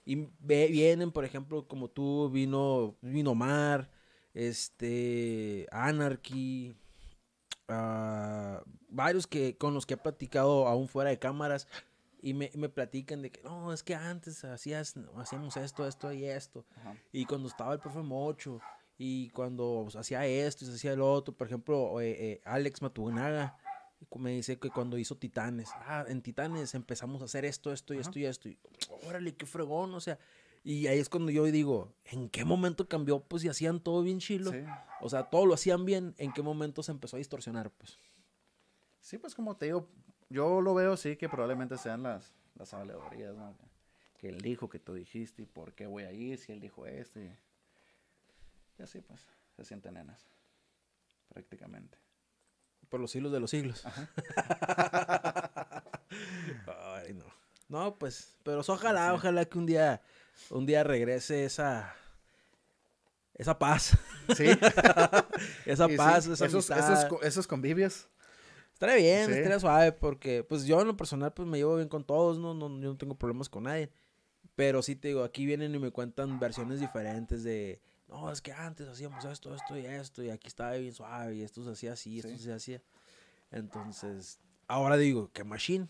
Y vienen, por ejemplo, como tú, vino, vino Mar, este, Anarchy, ah, varios que, con los que he platicado aún fuera de cámaras y me, me, platican de que no, es que antes hacías, hacíamos esto, esto y esto. Y cuando estaba el profe Mocho, y cuando pues, hacía esto y se hacía el otro, por ejemplo, eh, eh, Alex Matugnaga me dice que cuando hizo Titanes, ah, en Titanes empezamos a hacer esto, esto y esto y esto. Y, órale, qué fregón, o sea. Y ahí es cuando yo digo, ¿en qué momento cambió? Pues si hacían todo bien chilo. O sea, todo lo hacían bien, ¿en qué momento se empezó a distorsionar? Pues. Sí, pues como te digo, yo lo veo sí que probablemente sean las, las ¿no? Que él dijo que tú dijiste y por qué voy a ir si él dijo esto. Y, así pues, se sienten nenas, prácticamente. Por los siglos de los siglos. [laughs] Ay, no. No, pues, pero ojalá, ojalá que un día, un día regrese esa, esa paz. Sí. [laughs] esa paz, esos, convivios está bien, sí. suave, porque pues yo en lo personal pues me llevo bien con todos, no, no, yo no tengo problemas con nadie. Pero sí te digo, aquí vienen y me cuentan versiones diferentes de, no, es que antes hacíamos esto, esto y esto, y aquí estaba bien suave, y esto se hacía así, esto se hacía. Entonces, ahora digo, que machine.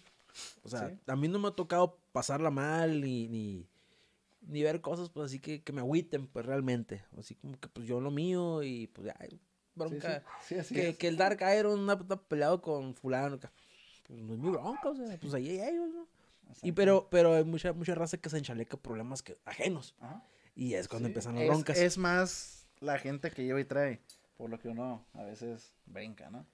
O sea, a mí no me ha tocado pasarla mal ni, ni, ni ver cosas, pues así que, que me agüiten, pues realmente. Así como que pues yo lo mío y pues ya, que, que, el Dark era un puta peleado con fulano. Pues, no es mi bronca, pues ahí hay ellos, Y pero, pero hay mucha, mucha raza que se enchaleca problemas que, ajenos. Y es cuando empiezan las broncas. Es, es más la gente que lleva y trae, por lo que uno a veces brinca, ¿no?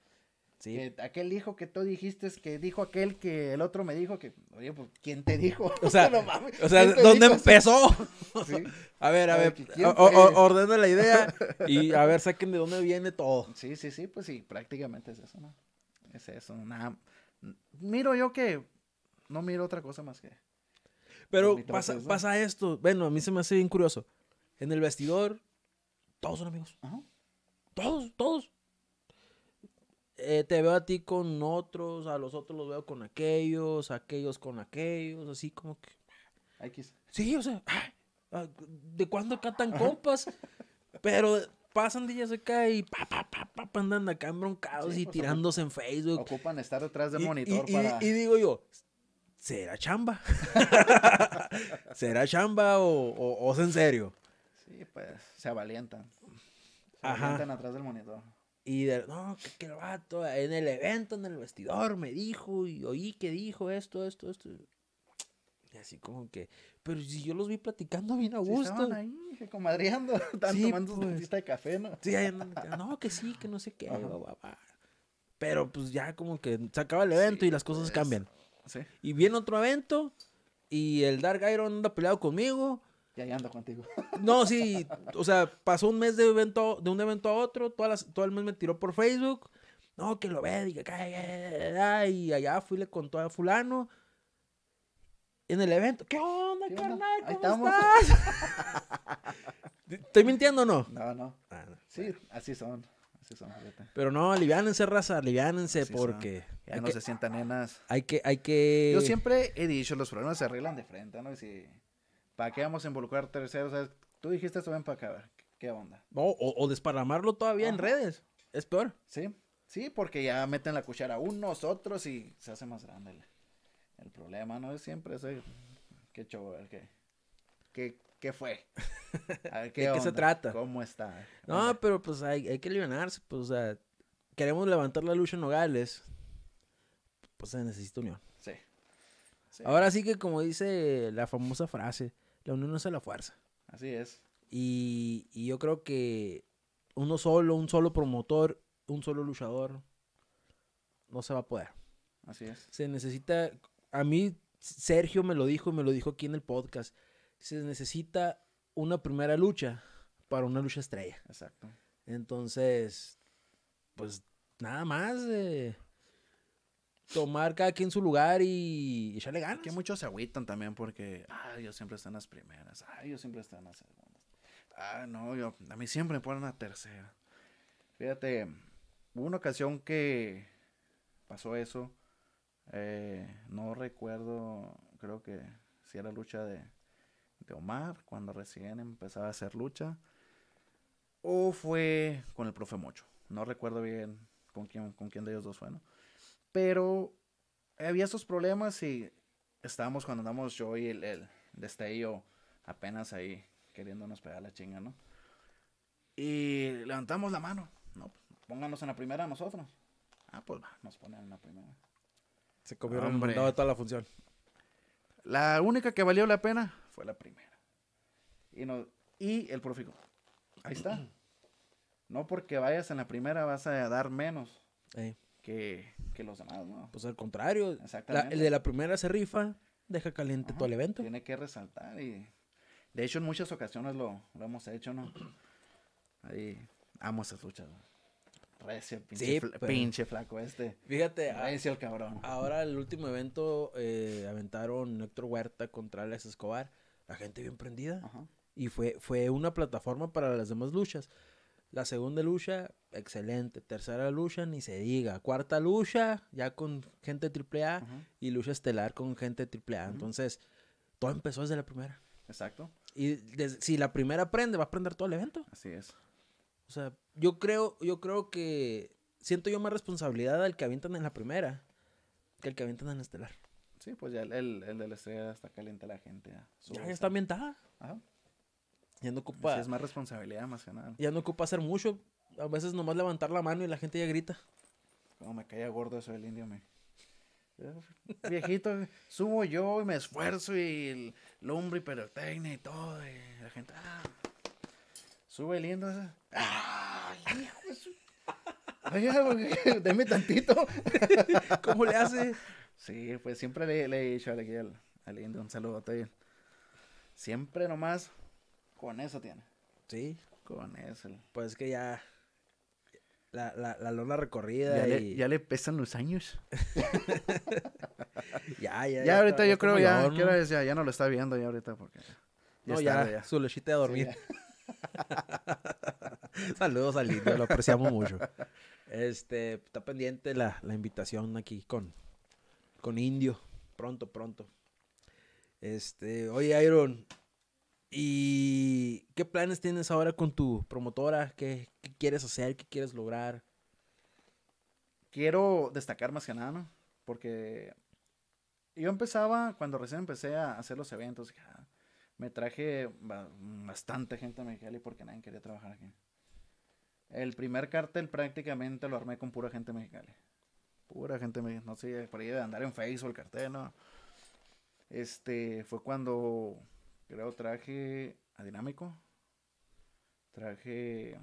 Eh, aquel hijo que tú dijiste es que dijo aquel que el otro me dijo que, oye, pues, ¿quién te dijo? [laughs] O sea, este ¿dónde empezó? [laughs] a ver, a, ver, ordena la idea [laughs] y a ver, saquen de dónde viene todo. Sí, sí, sí, pues sí, prácticamente es eso, ¿no? Es eso, nada. Miro yo que no miro otra cosa más que... Pero pasa, pasa esto, bueno, a mí se me hace bien curioso. En el vestidor, todos son amigos. Todos, todos. Eh, te veo a ti con otros, a los otros los veo con aquellos, aquellos con aquellos, así como que... Sí, o sea, ah, ¿de cuándo acá tan compas? [laughs] Pero pasan días acá y pa, pa, pa, pa, pa andan acá embroncados y pues, tirándose en Facebook. Ocupan estar detrás del monitor y, para... Y, digo yo, ¿será chamba? [laughs] ¿Será chamba o, o, es en serio? Sí, pues, se avalientan. Se avalientan atrás del monitor. Y de, no, que, el vato en el evento, en el vestidor, me dijo y oí que dijo esto, esto, esto. Y así como que, pero si yo los vi platicando bien a gusto. [laughs] Sí, ahí, comadreando, están tomando pues. de café, ¿no? Sí, no, que sí, que no sé qué, Pero pues ya como que se acaba el evento y las cosas pues, cambian. Y viene otro evento y el Dark Iron anda peleado conmigo y ahí ando contigo. [laughs] No, sí, o sea, pasó un mes de evento, de un evento a otro, todas todo el mes me tiró por Facebook. No, que lo ve, y que y allá fui le contó a fulano. En el evento, ¿qué onda, carnal? ¿Cómo estás? [laughs] ¿Estoy mintiendo o no? No, no. Ah, sí, así son. Pero no, aliviánense, raza, aliviánense, porque. Ya no se sientan nenas. Hay que, hay que. Yo siempre he dicho, los problemas se arreglan de frente, ¿no? Y si ¿Para qué vamos a involucrar terceros? Tú dijiste esto, ven para acá, ¿qué onda? o, desparramarlo todavía en redes. Es peor. Sí, sí, porque ya meten la cuchara unos, otros y se hace más grande el, problema, ¿no? Es siempre ese. Qué chavo, qué. ¿Qué, fue? [laughs] ¿De qué se trata? ¿Cómo está? no, pero pues hay, que aliviarse, pues, o sea, queremos levantar la lucha en Nogales, pues se necesita unión. sí. Ahora sí que como dice la famosa frase, la unión hace la fuerza. Así es. Y, yo creo que uno solo, un solo promotor, un solo luchador, no se va a poder. Así es. Se necesita, a mí Sergio me lo dijo me lo dijo aquí en el podcast, se necesita una primera lucha para una lucha estrella. Exacto. Entonces, pues nada más tomar cada quien su lugar y, ya echarle ganas. Que muchos se agüitan también porque, Ay, yo siempre en las primeras, Ay, yo siempre en las segundas. Ah, no, yo, a mí siempre me ponen a tercera. Fíjate, hubo una ocasión que pasó eso. Eh, no recuerdo, creo que si era lucha de, Omar, cuando recién empezaba a hacer lucha. O fue con el profe Mocho. No recuerdo bien con quién, con quién de ellos dos fue, ¿no? Pero había esos problemas y estábamos cuando andamos yo y el, el destello apenas ahí queriéndonos pegar la chinga, ¿no? Y levantamos la mano. No, pues, pónganos en la primera nosotros. Ah, pues va, nos ponen en la primera. Se comieron de toda la función. La única que valió la pena fue la primera. Y, el profe ahí está. No porque vayas en la primera vas a dar menos. Sí que, los demás, ¿no? Pues al contrario. Exactamente. el de la primera se rifa, deja caliente todo el evento. Tiene que resaltar y... De hecho, en muchas ocasiones lo, hemos hecho, ¿no? Ahí, amo esas luchas, ¿no? pinche, pues. pinche flaco este. Fíjate. Ah, Recio el cabrón. Ahora el último evento eh, aventaron Héctor Huerta contra Alex Escobar. La gente bien prendida. Ajá. Y fue, fue una plataforma para las demás luchas. La segunda lucha excelente. Tercera lucha, ni se diga. Cuarta lucha, ya con gente triple A y lucha estelar con gente triple A. Entonces, todo empezó desde la primera. Exacto. Y si la primera prende, va a prender todo el evento. Así es. O sea, yo creo, yo creo que siento yo más responsabilidad al que avientan en la primera que al que avientan en la estelar. Sí, pues ya el, de la estrella está caliente la gente. Ya, está ambientada. Ya no ocupa. es más responsabilidad más que nada. Ya no ocupa hacer mucho a veces nomás levantar la mano y la gente ya grita. Como me caía gordo eso del indio, me. [laughs] Viejito, subo yo y me esfuerzo y el lumbre y perotecnia y todo. Y la gente, ah, sube el indio. [laughs] [laughs] deme tantito. ¿Cómo le hace? Sí, pues siempre le, he dicho al, indio un saludo a Siempre nomás con eso tiene. Sí. Con eso. Pues que ya la, la, la lona recorrida. Ya, y... le, ya, le, pesan los años. [laughs] ya, ya, ya. Ya ahorita yo creo ya, ya, no lo está viendo ya ahorita porque... Ya no, está, ya, su lechita de dormir. [laughs] Saludos al indio, lo apreciamos mucho. Este, está pendiente la, la invitación aquí con, con Indio. Pronto, pronto. Este, oye, Iron, ¿Y qué planes tienes ahora con tu promotora? ¿Qué, quieres hacer? ¿Qué quieres lograr? Quiero destacar más que nada, ¿no? Porque yo empezaba, cuando recién empecé a hacer los eventos, ah, me traje bastante gente mexicana... porque nadie quería trabajar aquí. El primer cartel prácticamente lo armé con pura gente mexicana. Pura gente mexicana. No sé, por ahí de andar en Facebook el cartel, ¿no? Este, fue cuando Creo traje a Dinámico. Traje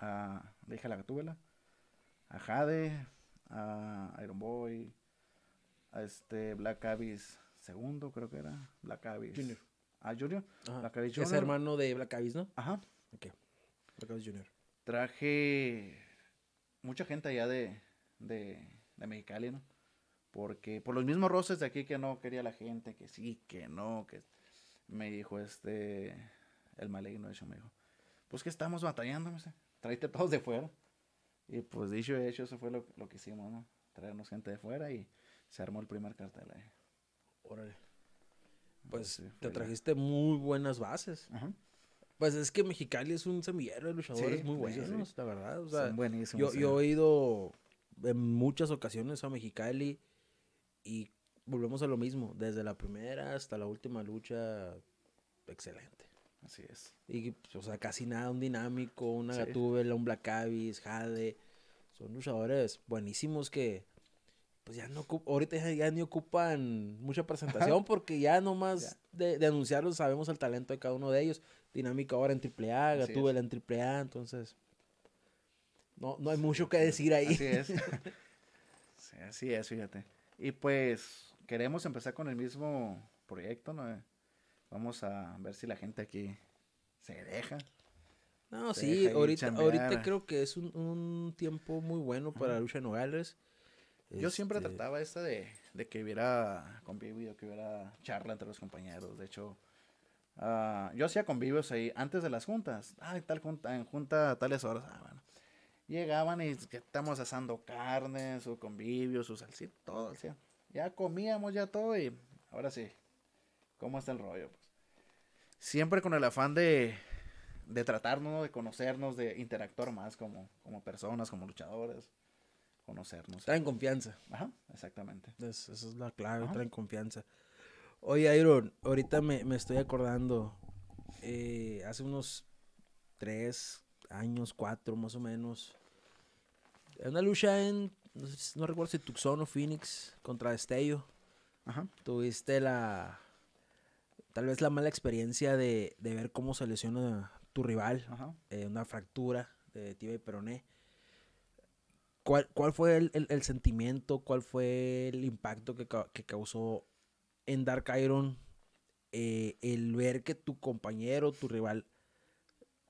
ah, a Deja la Gatúbela. A Jade. A Iron Boy. A este Black Abyss segundo, creo que era. Black Abyss. Junior. Ah, Junior. Black Abyss Es hermano de Black Abyss, ¿no? Ajá. Ok. Black Abyss Junior. Traje mucha gente allá de, de, de Mexicali, ¿no? Porque por los mismos roces de aquí que no quería la gente, que sí, que no, que me dijo este, el maligno, me dijo, pues que estamos batallando, me todos de fuera. Y pues dicho y hecho, eso fue lo, que hicimos, Traernos gente de fuera y se armó el primer cartel Pues te trajiste muy buenas bases. Pues es que Mexicali es un semillero de luchadores muy pues, buenos, la verdad. buenísimos. Yo, yo he ido en muchas ocasiones a Mexicali y volvemos a lo mismo, desde la primera hasta la última lucha, excelente. Así es. Y, o sea, casi nada, un dinámico, una sí. un Black Abyss, Jade. Son luchadores buenísimos que, pues ya no, ahorita ya, ni ocupan mucha presentación porque ya nomás De, anunciarlos sabemos el talento de cada uno de ellos. Dinámico ahora en AAA, Gatúbela en AAA, entonces. No, no hay mucho que decir ahí. Así es. [laughs] así es, fíjate. Y pues, queremos empezar con el mismo proyecto, ¿no? Vamos a ver si la gente aquí se deja. No, sí, ahorita, creo que es un, tiempo muy bueno para Lucha Nogales. Yo siempre este, trataba esta de, que hubiera convivio, que hubiera charla entre los compañeros. De hecho, ah, yo hacía convivios ahí antes de las juntas. Ah, tal junta, en junta a tales horas. Ah, bueno. Llegaban y estamos asando carne, su convivio, su salsita, todo. ¿sí? Ya comíamos ya todo y ahora sí. ¿Cómo está el rollo? Pues? Siempre con el afán de, tratarnos, de conocernos, de interactuar más como, como personas, como luchadores. Conocernos. Traen confianza. Ajá, exactamente. esa es la clave, traen confianza. Oye, Iron, ahorita me, estoy acordando. Eh, hace unos tres años, cuatro más o menos. Una lucha en no, recuerdo si Tucson o Phoenix contra Destello. Ajá. Tuviste la. Tal vez la mala experiencia de, de ver cómo se lesiona tu rival. Eh, una fractura de tibia y peroné. ¿Cuál, fue el, sentimiento? ¿Cuál fue el impacto que, causó en Dark Iron eh, el ver que tu compañero, tu rival,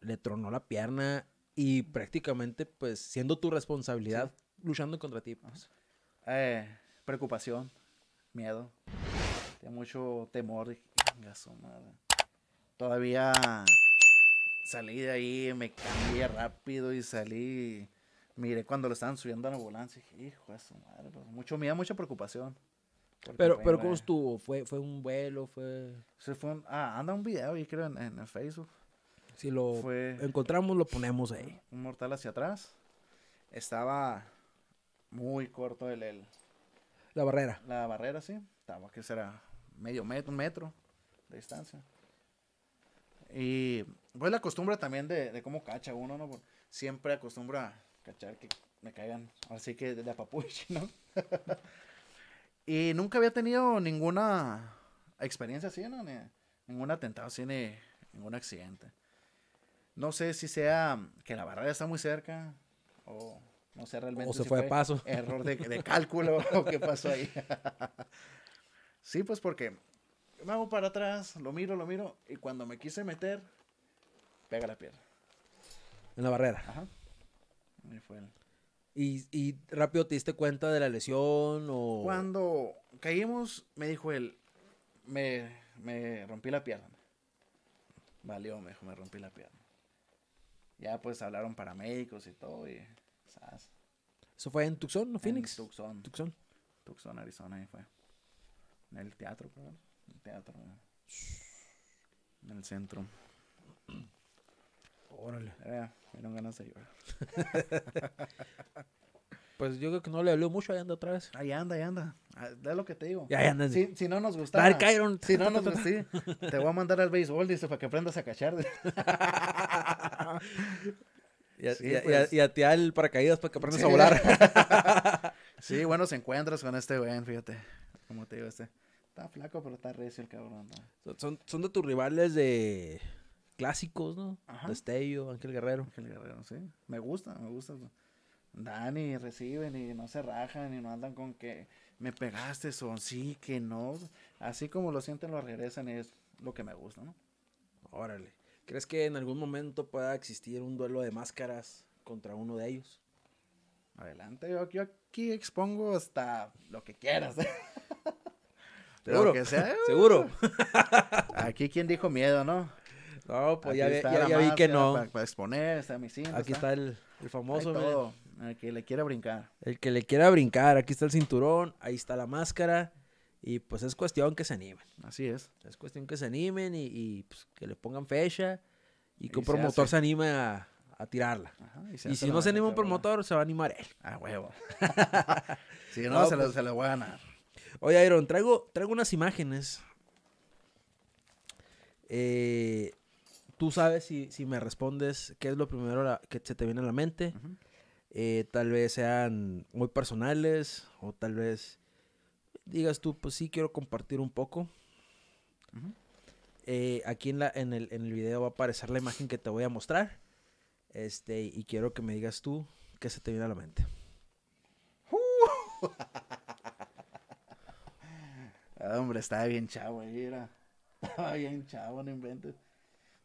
le tronó la pierna y prácticamente, pues, siendo tu responsabilidad, luchando contra ti? Pues. Eh, preocupación, miedo. mucho temor. Todavía salí de ahí, me cambié rápido y salí. Miré cuando lo estaban subiendo a la ambulancia dije, hijo de su madre, pues, mucho miedo, mucha preocupación. Pero, pero ¿cómo estuvo? ¿Fue, ¿Fue un vuelo? ¿Fue...? Se ah, anda un video, yo creo, en, el Facebook. Si lo encontramos, lo ponemos ahí. Un mortal hacia atrás. Estaba muy corto el, La barrera. La barrera, sí. Estaba, que será? Medio metro, un metro de distancia. Y pues la costumbre también de, cómo cacha uno, ¿no? siempre acostumbra a cachar que me caigan, así que de la ¿no? [laughs] y nunca había tenido ninguna experiencia así, ¿no? ningún atentado así, ni ningún accidente. No sé si sea que la barrera está muy cerca o no sé realmente. O se fue de paso. [laughs] Error de, cálculo qué pasó ahí. [laughs] sí, pues porque hago para atrás, lo miro, lo miro, y cuando me quise meter, pega la pierna. En la barrera. Ajá. Y fue ¿Y, rápido te diste cuenta de la lesión o...? Cuando caímos, me dijo él, me, me rompí la pierna. Valió, me dijo, me rompí la pierna. Ya pues hablaron paramédicos y todo y ¿Eso fue en Tucson, no Phoenix? Tucson. Tucson. Tucson, Arizona, ahí fue. En el teatro, En el teatro. En el centro. Órale. me dieron ganas de llorar. [laughs] Pues yo creo que no le habló mucho, ahí anda otra vez. Ahí anda, ahí anda. Ah, da lo que te digo. anda. Si, si no nos gustaba. Si no nos te voy a mandar al béisbol, dice, para que aprendas a cachar. [laughs] Y a, pues. ti al paracaídas para que aprendas a volar. [laughs] sí, bueno se encuentras con este güey, fíjate. Como te digo, este. Está flaco, pero está recio el cabrón. Son, de tus rivales de clásicos, ¿no? Ajá. Ángel Guerrero. Ángel Guerrero, sí. Me gusta, me gusta. Dan y reciben y no se rajan y no andan con que me pegaste, son sí, que no. Así como lo sienten, lo regresan y es lo que me gusta, ¿no? Órale. ¿Crees que en algún momento pueda existir un duelo de máscaras contra uno de ellos? Adelante, yo, aquí expongo hasta lo que quieras. [laughs] Seguro. que sea. Seguro. [laughs] Aquí quien dijo miedo, ¿no? No, pues ya, vi que no. exponer, está Aquí está, el, famoso. El que le quiera brincar. El que le quiera brincar. Aquí está el cinturón, ahí está la máscara. Y pues es cuestión que se animen. Así es. Es cuestión que se animen y, pues, que le pongan fecha y que un promotor se, anime a, tirarla. y, si no se anima un promotor, se va a animar él. A huevo. [laughs] si no, se, lo, pues. se, lo, voy a ganar. Oye, Iron traigo, traigo unas imágenes. Eh, tú sabes si, me respondes qué es lo primero que se te viene a la mente. Eh, tal vez sean muy personales o tal vez digas tú, pues sí, quiero compartir un poco. Eh, aquí en, la, en, el, en video va a aparecer la imagen que te voy a mostrar. Este, y quiero que me digas tú qué se te viene a la mente. [laughs] Hombre, estaba bien chavo, mira. [laughs] Estaba bien chavo, no inventes.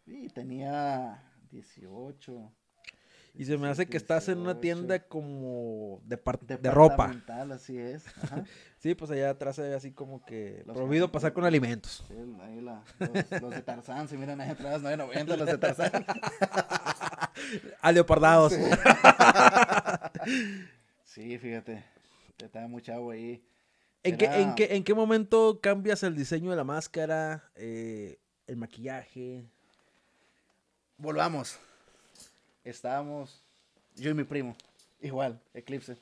Y tenía 18, y se me hace que estás en una tienda como de, de ropa. Así es. [laughs] sí, pues allá atrás se así como que prohibido pasar con alimentos. ahí los, de Tarzán, si miran ahí atrás, 990 los de Tarzán. [laughs] Aleopardados. Sí. [laughs] fíjate. Te mucha agua ahí. ¿En, qué, en, qué, ¿En qué momento cambias el diseño de la máscara, eh, el maquillaje? Volvamos estábamos yo y mi primo, igual, Eclipse.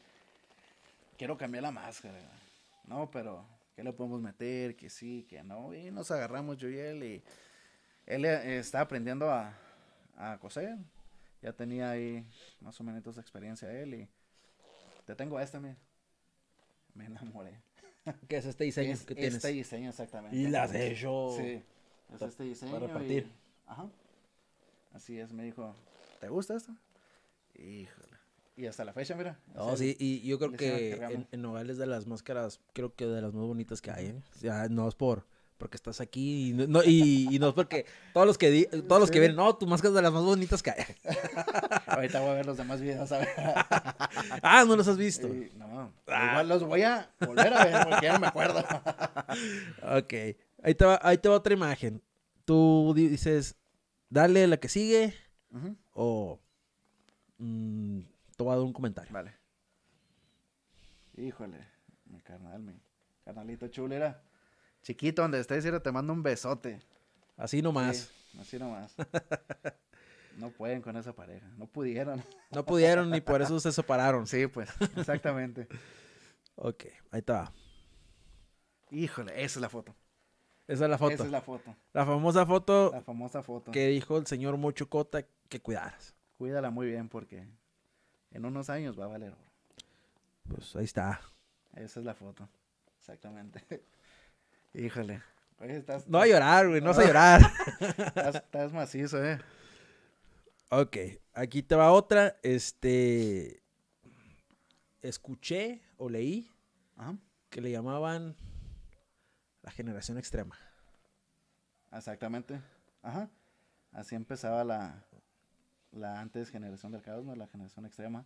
Quiero cambiar la máscara, no, pero ¿qué le podemos meter? Que sí, que no. Y nos agarramos yo y él y él eh, está aprendiendo a, a coser. Ya tenía ahí más o menos experiencia él y te tengo a esta, mira. Me enamoré. [laughs] ¿Qué es este diseño que tienes? Este diseño, exactamente. Y la de yo Sí. Es este diseño. Para repartir. Ajá. Así es, me dijo, ¿te gusta esto? Híjole. Y hasta la fecha, mira. No, sí, y yo creo que en, en, de las máscaras, creo que de las más bonitas que hay. ¿eh? O sea, no es por porque estás aquí y no, y, no es porque todos los que todos los que ven, no, tu máscara es de las más bonitas que hay. [laughs] Ahorita voy a ver los demás videos, a ver. [laughs] ah, no los has visto. no, ah. igual los voy a volver a ver porque ya no me acuerdo. [laughs] ok, ahí te, va, ahí te va otra imagen. Tú dices, dale la que sigue, o mm, tomado un comentario. Vale. Híjole, mi carnal, mi carnalito chulera. Chiquito, donde estés, te mando un besote. Así nomás. así nomás. [laughs] No pueden con esa pareja, no pudieron. [laughs] No pudieron y por eso se separaron. Sí, pues, exactamente. [laughs] ok, ahí está. Híjole, esa es la foto. Esa es la foto. Esa es la foto. La famosa foto. La famosa foto. Que dijo el señor Mocho que cuidaras. Cuídala muy bien porque en unos años va a valer Pues ahí está. Esa es la foto. Exactamente. [laughs] Híjole. no a llorar, güey. No, a llorar. [laughs] estás, macizo, eh. Ok. Aquí te va otra. Este. Escuché o leí que le llamaban la generación extrema. Exactamente. Ajá. Así empezaba la, la antes generación del caos, la generación extrema.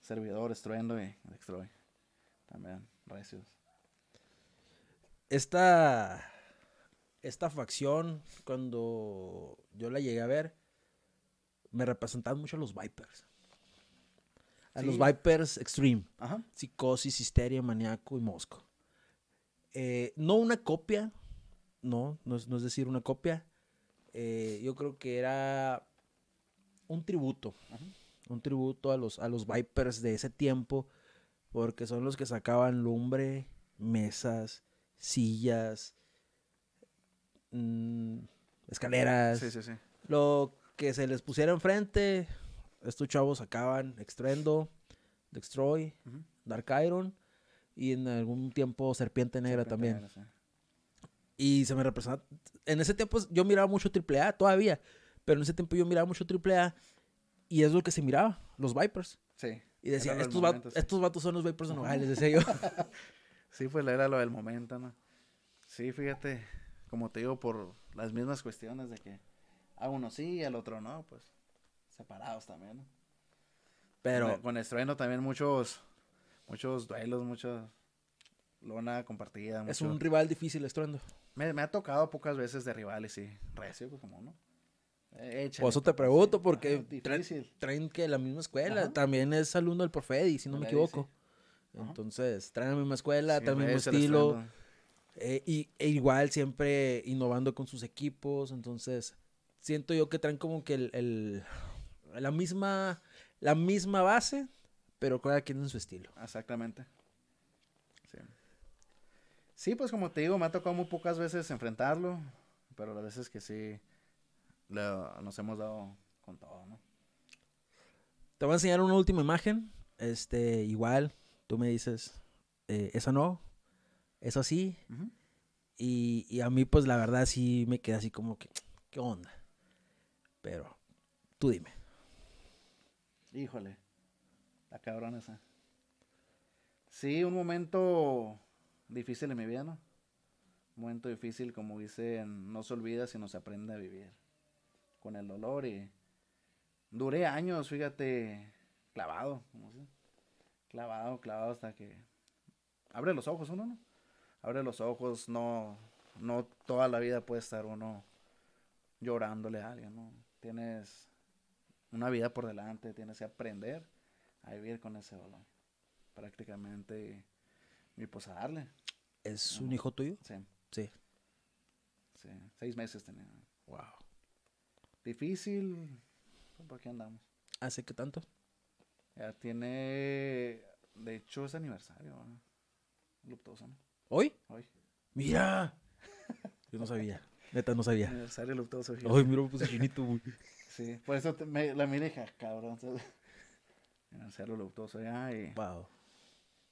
Servidor, estruendo y destroy. También, recios. Esta, esta facción, cuando yo la llegué a ver, me representaban mucho a los Vipers. A los Vipers Extreme. Psicosis, Histeria, Maníaco y Mosco. Eh, no una copia, no, no es, decir una copia. Eh, yo creo que era un tributo. Un tributo a los, a los Vipers de ese tiempo, porque son los que sacaban lumbre, mesas, sillas, mm, escaleras. Lo que se les pusiera enfrente, estos chavos sacaban Extrendo, Destroy, Dark Iron y en algún tiempo Serpiente Negra también. Y se me representa. En ese tiempo yo miraba mucho AAA todavía, pero en ese tiempo yo miraba mucho AAA y es lo que se miraba, los Vipers. Sí. Y decía, estos, estos vatos son los Vipers No, les decía yo. [laughs] sí, pues era lo del momento, ¿no? Sí, fíjate, como te digo, por las mismas cuestiones de que a uno sí y al otro no, pues separados también, Pero. Con, e, con también muchos muchos duelos, mucha lona compartida. Es un rival difícil, Estruendo. Me, ha tocado pocas veces de rivales, sí. Recio, pues como no. eso te pues, pregunto, porque ah, traen, que la misma escuela. También es alumno del Profedi, si no me equivoco. Entonces, traen la misma escuela, traen el mismo pues, estilo. Eh, y e igual siempre innovando con sus equipos. Entonces, siento yo que traen como que el, la misma la misma base pero cada quien en su estilo. Exactamente. Sí. Sí, pues como te digo, me ha tocado muy pocas veces enfrentarlo, pero las veces que sí nos hemos dado con todo, ¿no? Te voy a enseñar una última imagen, este, igual, tú me dices, eh, eso no, eso sí, y, y, a mí pues la verdad sí me queda así como que, ¿qué onda? Pero tú dime. Híjole. La cabrón esa. Sí, un momento difícil en mi vida, ¿no? Un momento difícil, como dicen, no se olvida, sino se aprende a vivir. Con el dolor y. Duré años, fíjate, clavado, cómo Clavado, clavado hasta que. Abre los ojos uno, ¿no? Abre los ojos, no. No toda la vida puede estar uno llorándole a alguien, ¿no? Tienes una vida por delante, tienes que aprender a vivir con ese balón, Prácticamente, mi pues a darle. ¿Es un hijo tuyo? Sí. Sí. Sí, seis meses tenía. Wow. Difícil, pues, ¿por qué andamos? ¿Hace qué tanto? Ya tiene, de hecho es aniversario, ¿no? Hoy. ¡Mira! [laughs] Yo no sabía. Neta, no sabía. Aniversario luptoso. Ay, mira, me puse chinito, Sí, por eso me, la mireja cabrón en luctuoso ya eh. wow.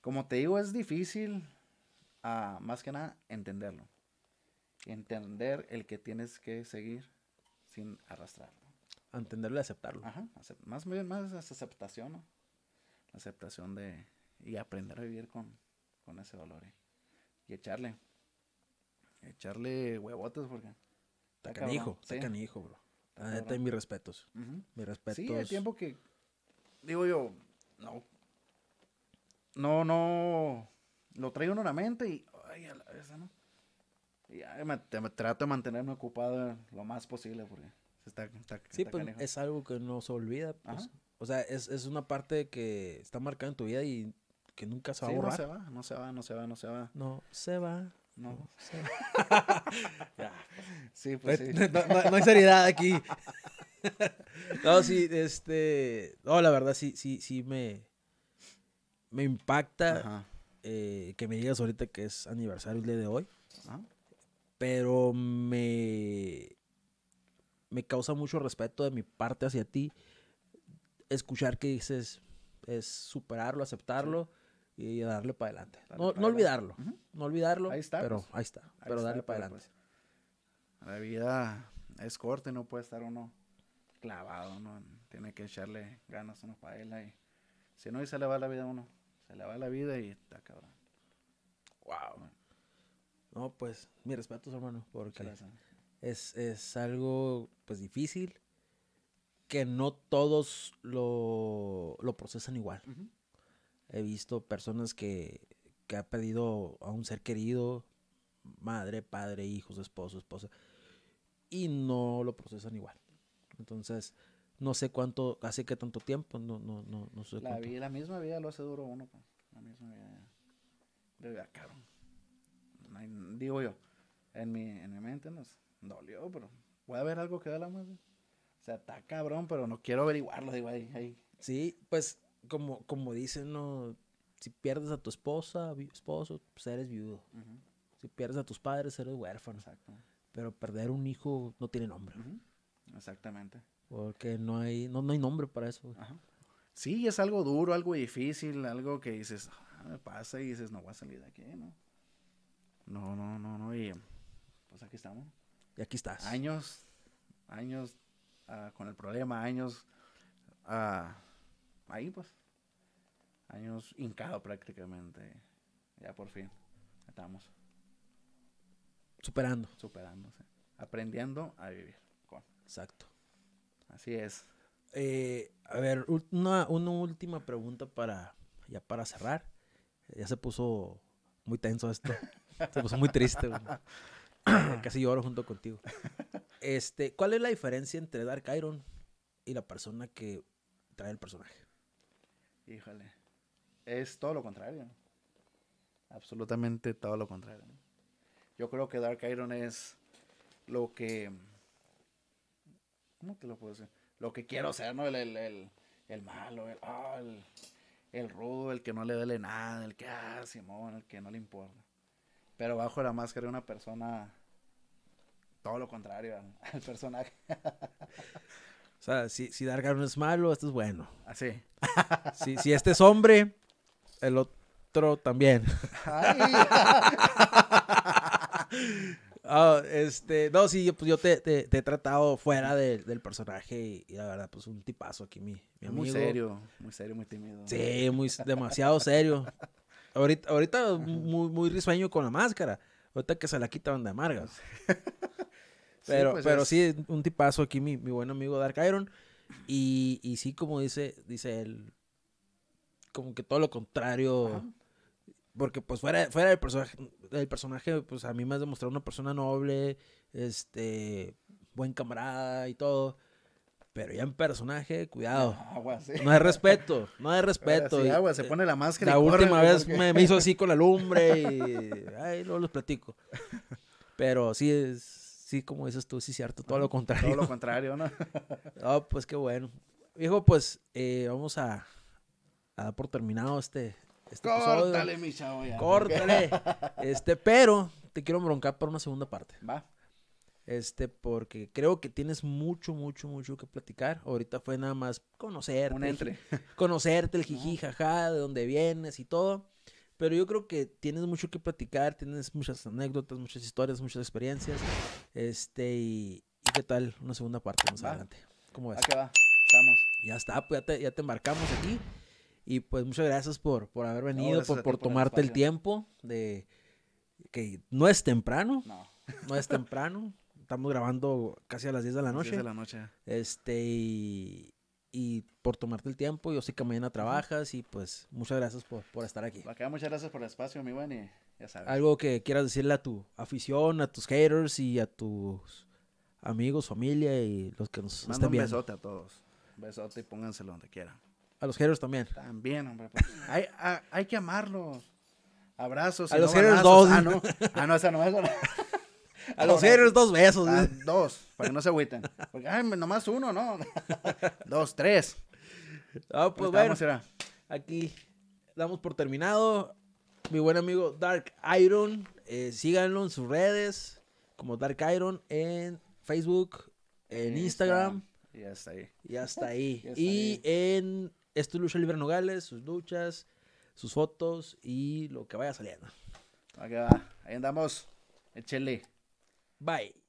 Como te digo, es difícil, ah, más que nada, entenderlo. Entender el que tienes que seguir sin arrastrarlo. Entenderlo y aceptarlo. Ajá, más bien, más es aceptación, ¿no? La aceptación de. y aprender a vivir con, ese dolor. Eh. Y echarle. Echarle huevotes porque. Está canijo, está canijo, bro. mis respetos. Mis respetos. Sí, el tiempo que, digo yo, no. No, no. Lo traigo en la mente y. Ay, a la vez, ¿no? Y me, trato de mantenerme ocupado lo más posible porque está, Sí, pero pues, es algo que no se olvida. Pues. O sea, es, una parte que está marcada en tu vida y que nunca se va a borrar. No se va, no se va, no se va, no se va. No se va. No. se va. [laughs] Pues. Sí, pues sí. No, no hay seriedad aquí. [laughs] [laughs] no, sí, este. No, la verdad, sí, sí, sí me. Me impacta eh, que me digas ahorita que es aniversario el día de hoy. Ah. Pero me. Me causa mucho respeto de mi parte hacia ti. Escuchar que dices. Es superarlo, aceptarlo. y darle para adelante. no, olvidarlo. No olvidarlo. Ahí está. Pero pues. ahí está. pero darle para adelante. Pues, la vida es corta y no puede estar uno clavado, ¿no? Tiene que echarle ganas uno para él ahí. si no, y se le va la vida a uno. Se le va la vida y está cabrón. Wow. No, pues, mi respeto, hermano, porque es, algo, pues, difícil que no todos lo, procesan igual. He visto personas que, que ha pedido a un ser querido, madre, padre, hijos, esposo, esposa, y no lo procesan igual. Entonces, no sé cuánto, hace que tanto tiempo, no, no, no, no sé. La, la misma vida lo hace duro uno, pues. la misma vida. Bebé, cabrón. Digo yo, en mi, en mi mente nos dolió, pero puede haber algo que da la muerte. O sea, está cabrón, pero no quiero averiguarlo, digo ahí. Sí, pues como, como dicen, no, si pierdes a tu esposa, esposo, pues eres viudo. Si pierdes a tus padres, eres huérfano. Exacto. Pero perder un hijo no tiene nombre. Exactamente. Porque no hay, no, hay nombre para eso. Sí, es algo duro, algo difícil, algo que dices, ah, me pasa y dices, no voy a salir de aquí, ¿no? No, no, no, Y pues aquí estamos. Y aquí estás. Años, años ah, con el problema, años ah, ahí pues. Años hincado prácticamente. Ya por fin. Estamos. Superando. Superando, Aprendiendo a vivir. Exacto. Así es. Eh, a ver, una, última pregunta para ya para cerrar. Ya se puso muy tenso esto. [laughs] se puso muy triste. [coughs] Casi lloro junto contigo. Este, ¿cuál es la diferencia entre Dark Iron y la persona que trae el personaje? Híjole. Es todo lo contrario. Absolutamente todo lo contrario. Yo creo que Dark Iron es lo que ¿Cómo te lo puedo decir? Lo que quiero ser, ¿no? El, el, el malo, ah, el, rudo, el que no le duele nada, el que, ah, Simón, el que no le importa. Pero bajo la máscara de una persona, todo lo contrario al, [laughs] personaje. [laughs] O sea, si, si es malo, esto es bueno. Así. Ah, [laughs] si, este es hombre, el otro también. Ah, este, no, sí, yo, pues, yo te, he tratado fuera del personaje y, la verdad, pues un tipazo aquí, mi, amigo. Muy serio, muy serio, muy tímido. Sí, muy, demasiado serio. Ahorita, ahorita muy, muy risueño con la máscara. Ahorita que se la quitaron de amargas. [laughs] Pero, pues pero sí, un tipazo aquí, mi, buen amigo Dark Iron. Y, sí, como dice, dice él, como que todo lo contrario porque pues fuera, fuera del personaje, el personaje, pues a mí me has demostrado una persona noble, este, buen camarada y todo. Pero ya en personaje, cuidado. [laughs] sí. No hay respeto, no hay respeto. agua, se eh, pone la máscara. La última vez me, hizo así con la lumbre y ay, luego los platico. [laughs] Pero sí, es, sí, como dices tú, sí cierto, todo lo contrario. Todo lo contrario, ¿no? [laughs] no, pues qué bueno. Viejo, pues eh, vamos a, a, dar por terminado este, este córtale, mi chavo, ya. Córtale. [laughs] Este, pero te quiero broncar para una segunda parte. Va. Este, porque creo que tienes mucho, mucho, mucho que platicar. Ahorita fue nada más conocerte. Conocerte, el jiji, jaja, de dónde vienes y todo. Pero yo creo que tienes mucho que platicar, tienes muchas anécdotas, muchas historias, muchas experiencias. Este, y, qué tal una segunda parte más adelante. ¿Cómo ves? va? Estamos. Ya está, pues ya te, ya te embarcamos aquí. Y pues muchas gracias por, por haber venido, por, tomarte el, tiempo de que no es temprano. [laughs] No. es temprano. Estamos grabando casi a las 10 de la noche. de la noche. Este y, por tomarte el tiempo. Yo sé que mañana trabajas y pues muchas gracias por, estar aquí. Acá, muchas gracias por el espacio, mi buen, y ya sabes. Algo que quieras decirle a tu afición, a tus haters y a tus amigos, familia y los que nos estén viendo. Un besote a todos. Un besote y pónganselo donde quieran. A los haters también. También, hombre. Pues. hay, hay que amarlos. Abrazos. A los no dos. Ah, no. Ah, no, esa no es. [laughs] A los haters dos besos. Ah, dos, para que no se agüiten. Porque, ay, nomás uno, ¿no? [laughs] dos, tres. Ah, pues, bueno. Será? Aquí damos por terminado. Mi buen amigo Dark Iron. Eh, síganlo en sus redes. Como Dark Iron en Facebook, en Instagram. Y hasta ahí. Y hasta [laughs] ahí. y, en esto es lucha libre Nogales, sus luchas, sus fotos y lo que vaya saliendo. ahí andamos. Échele. Bye.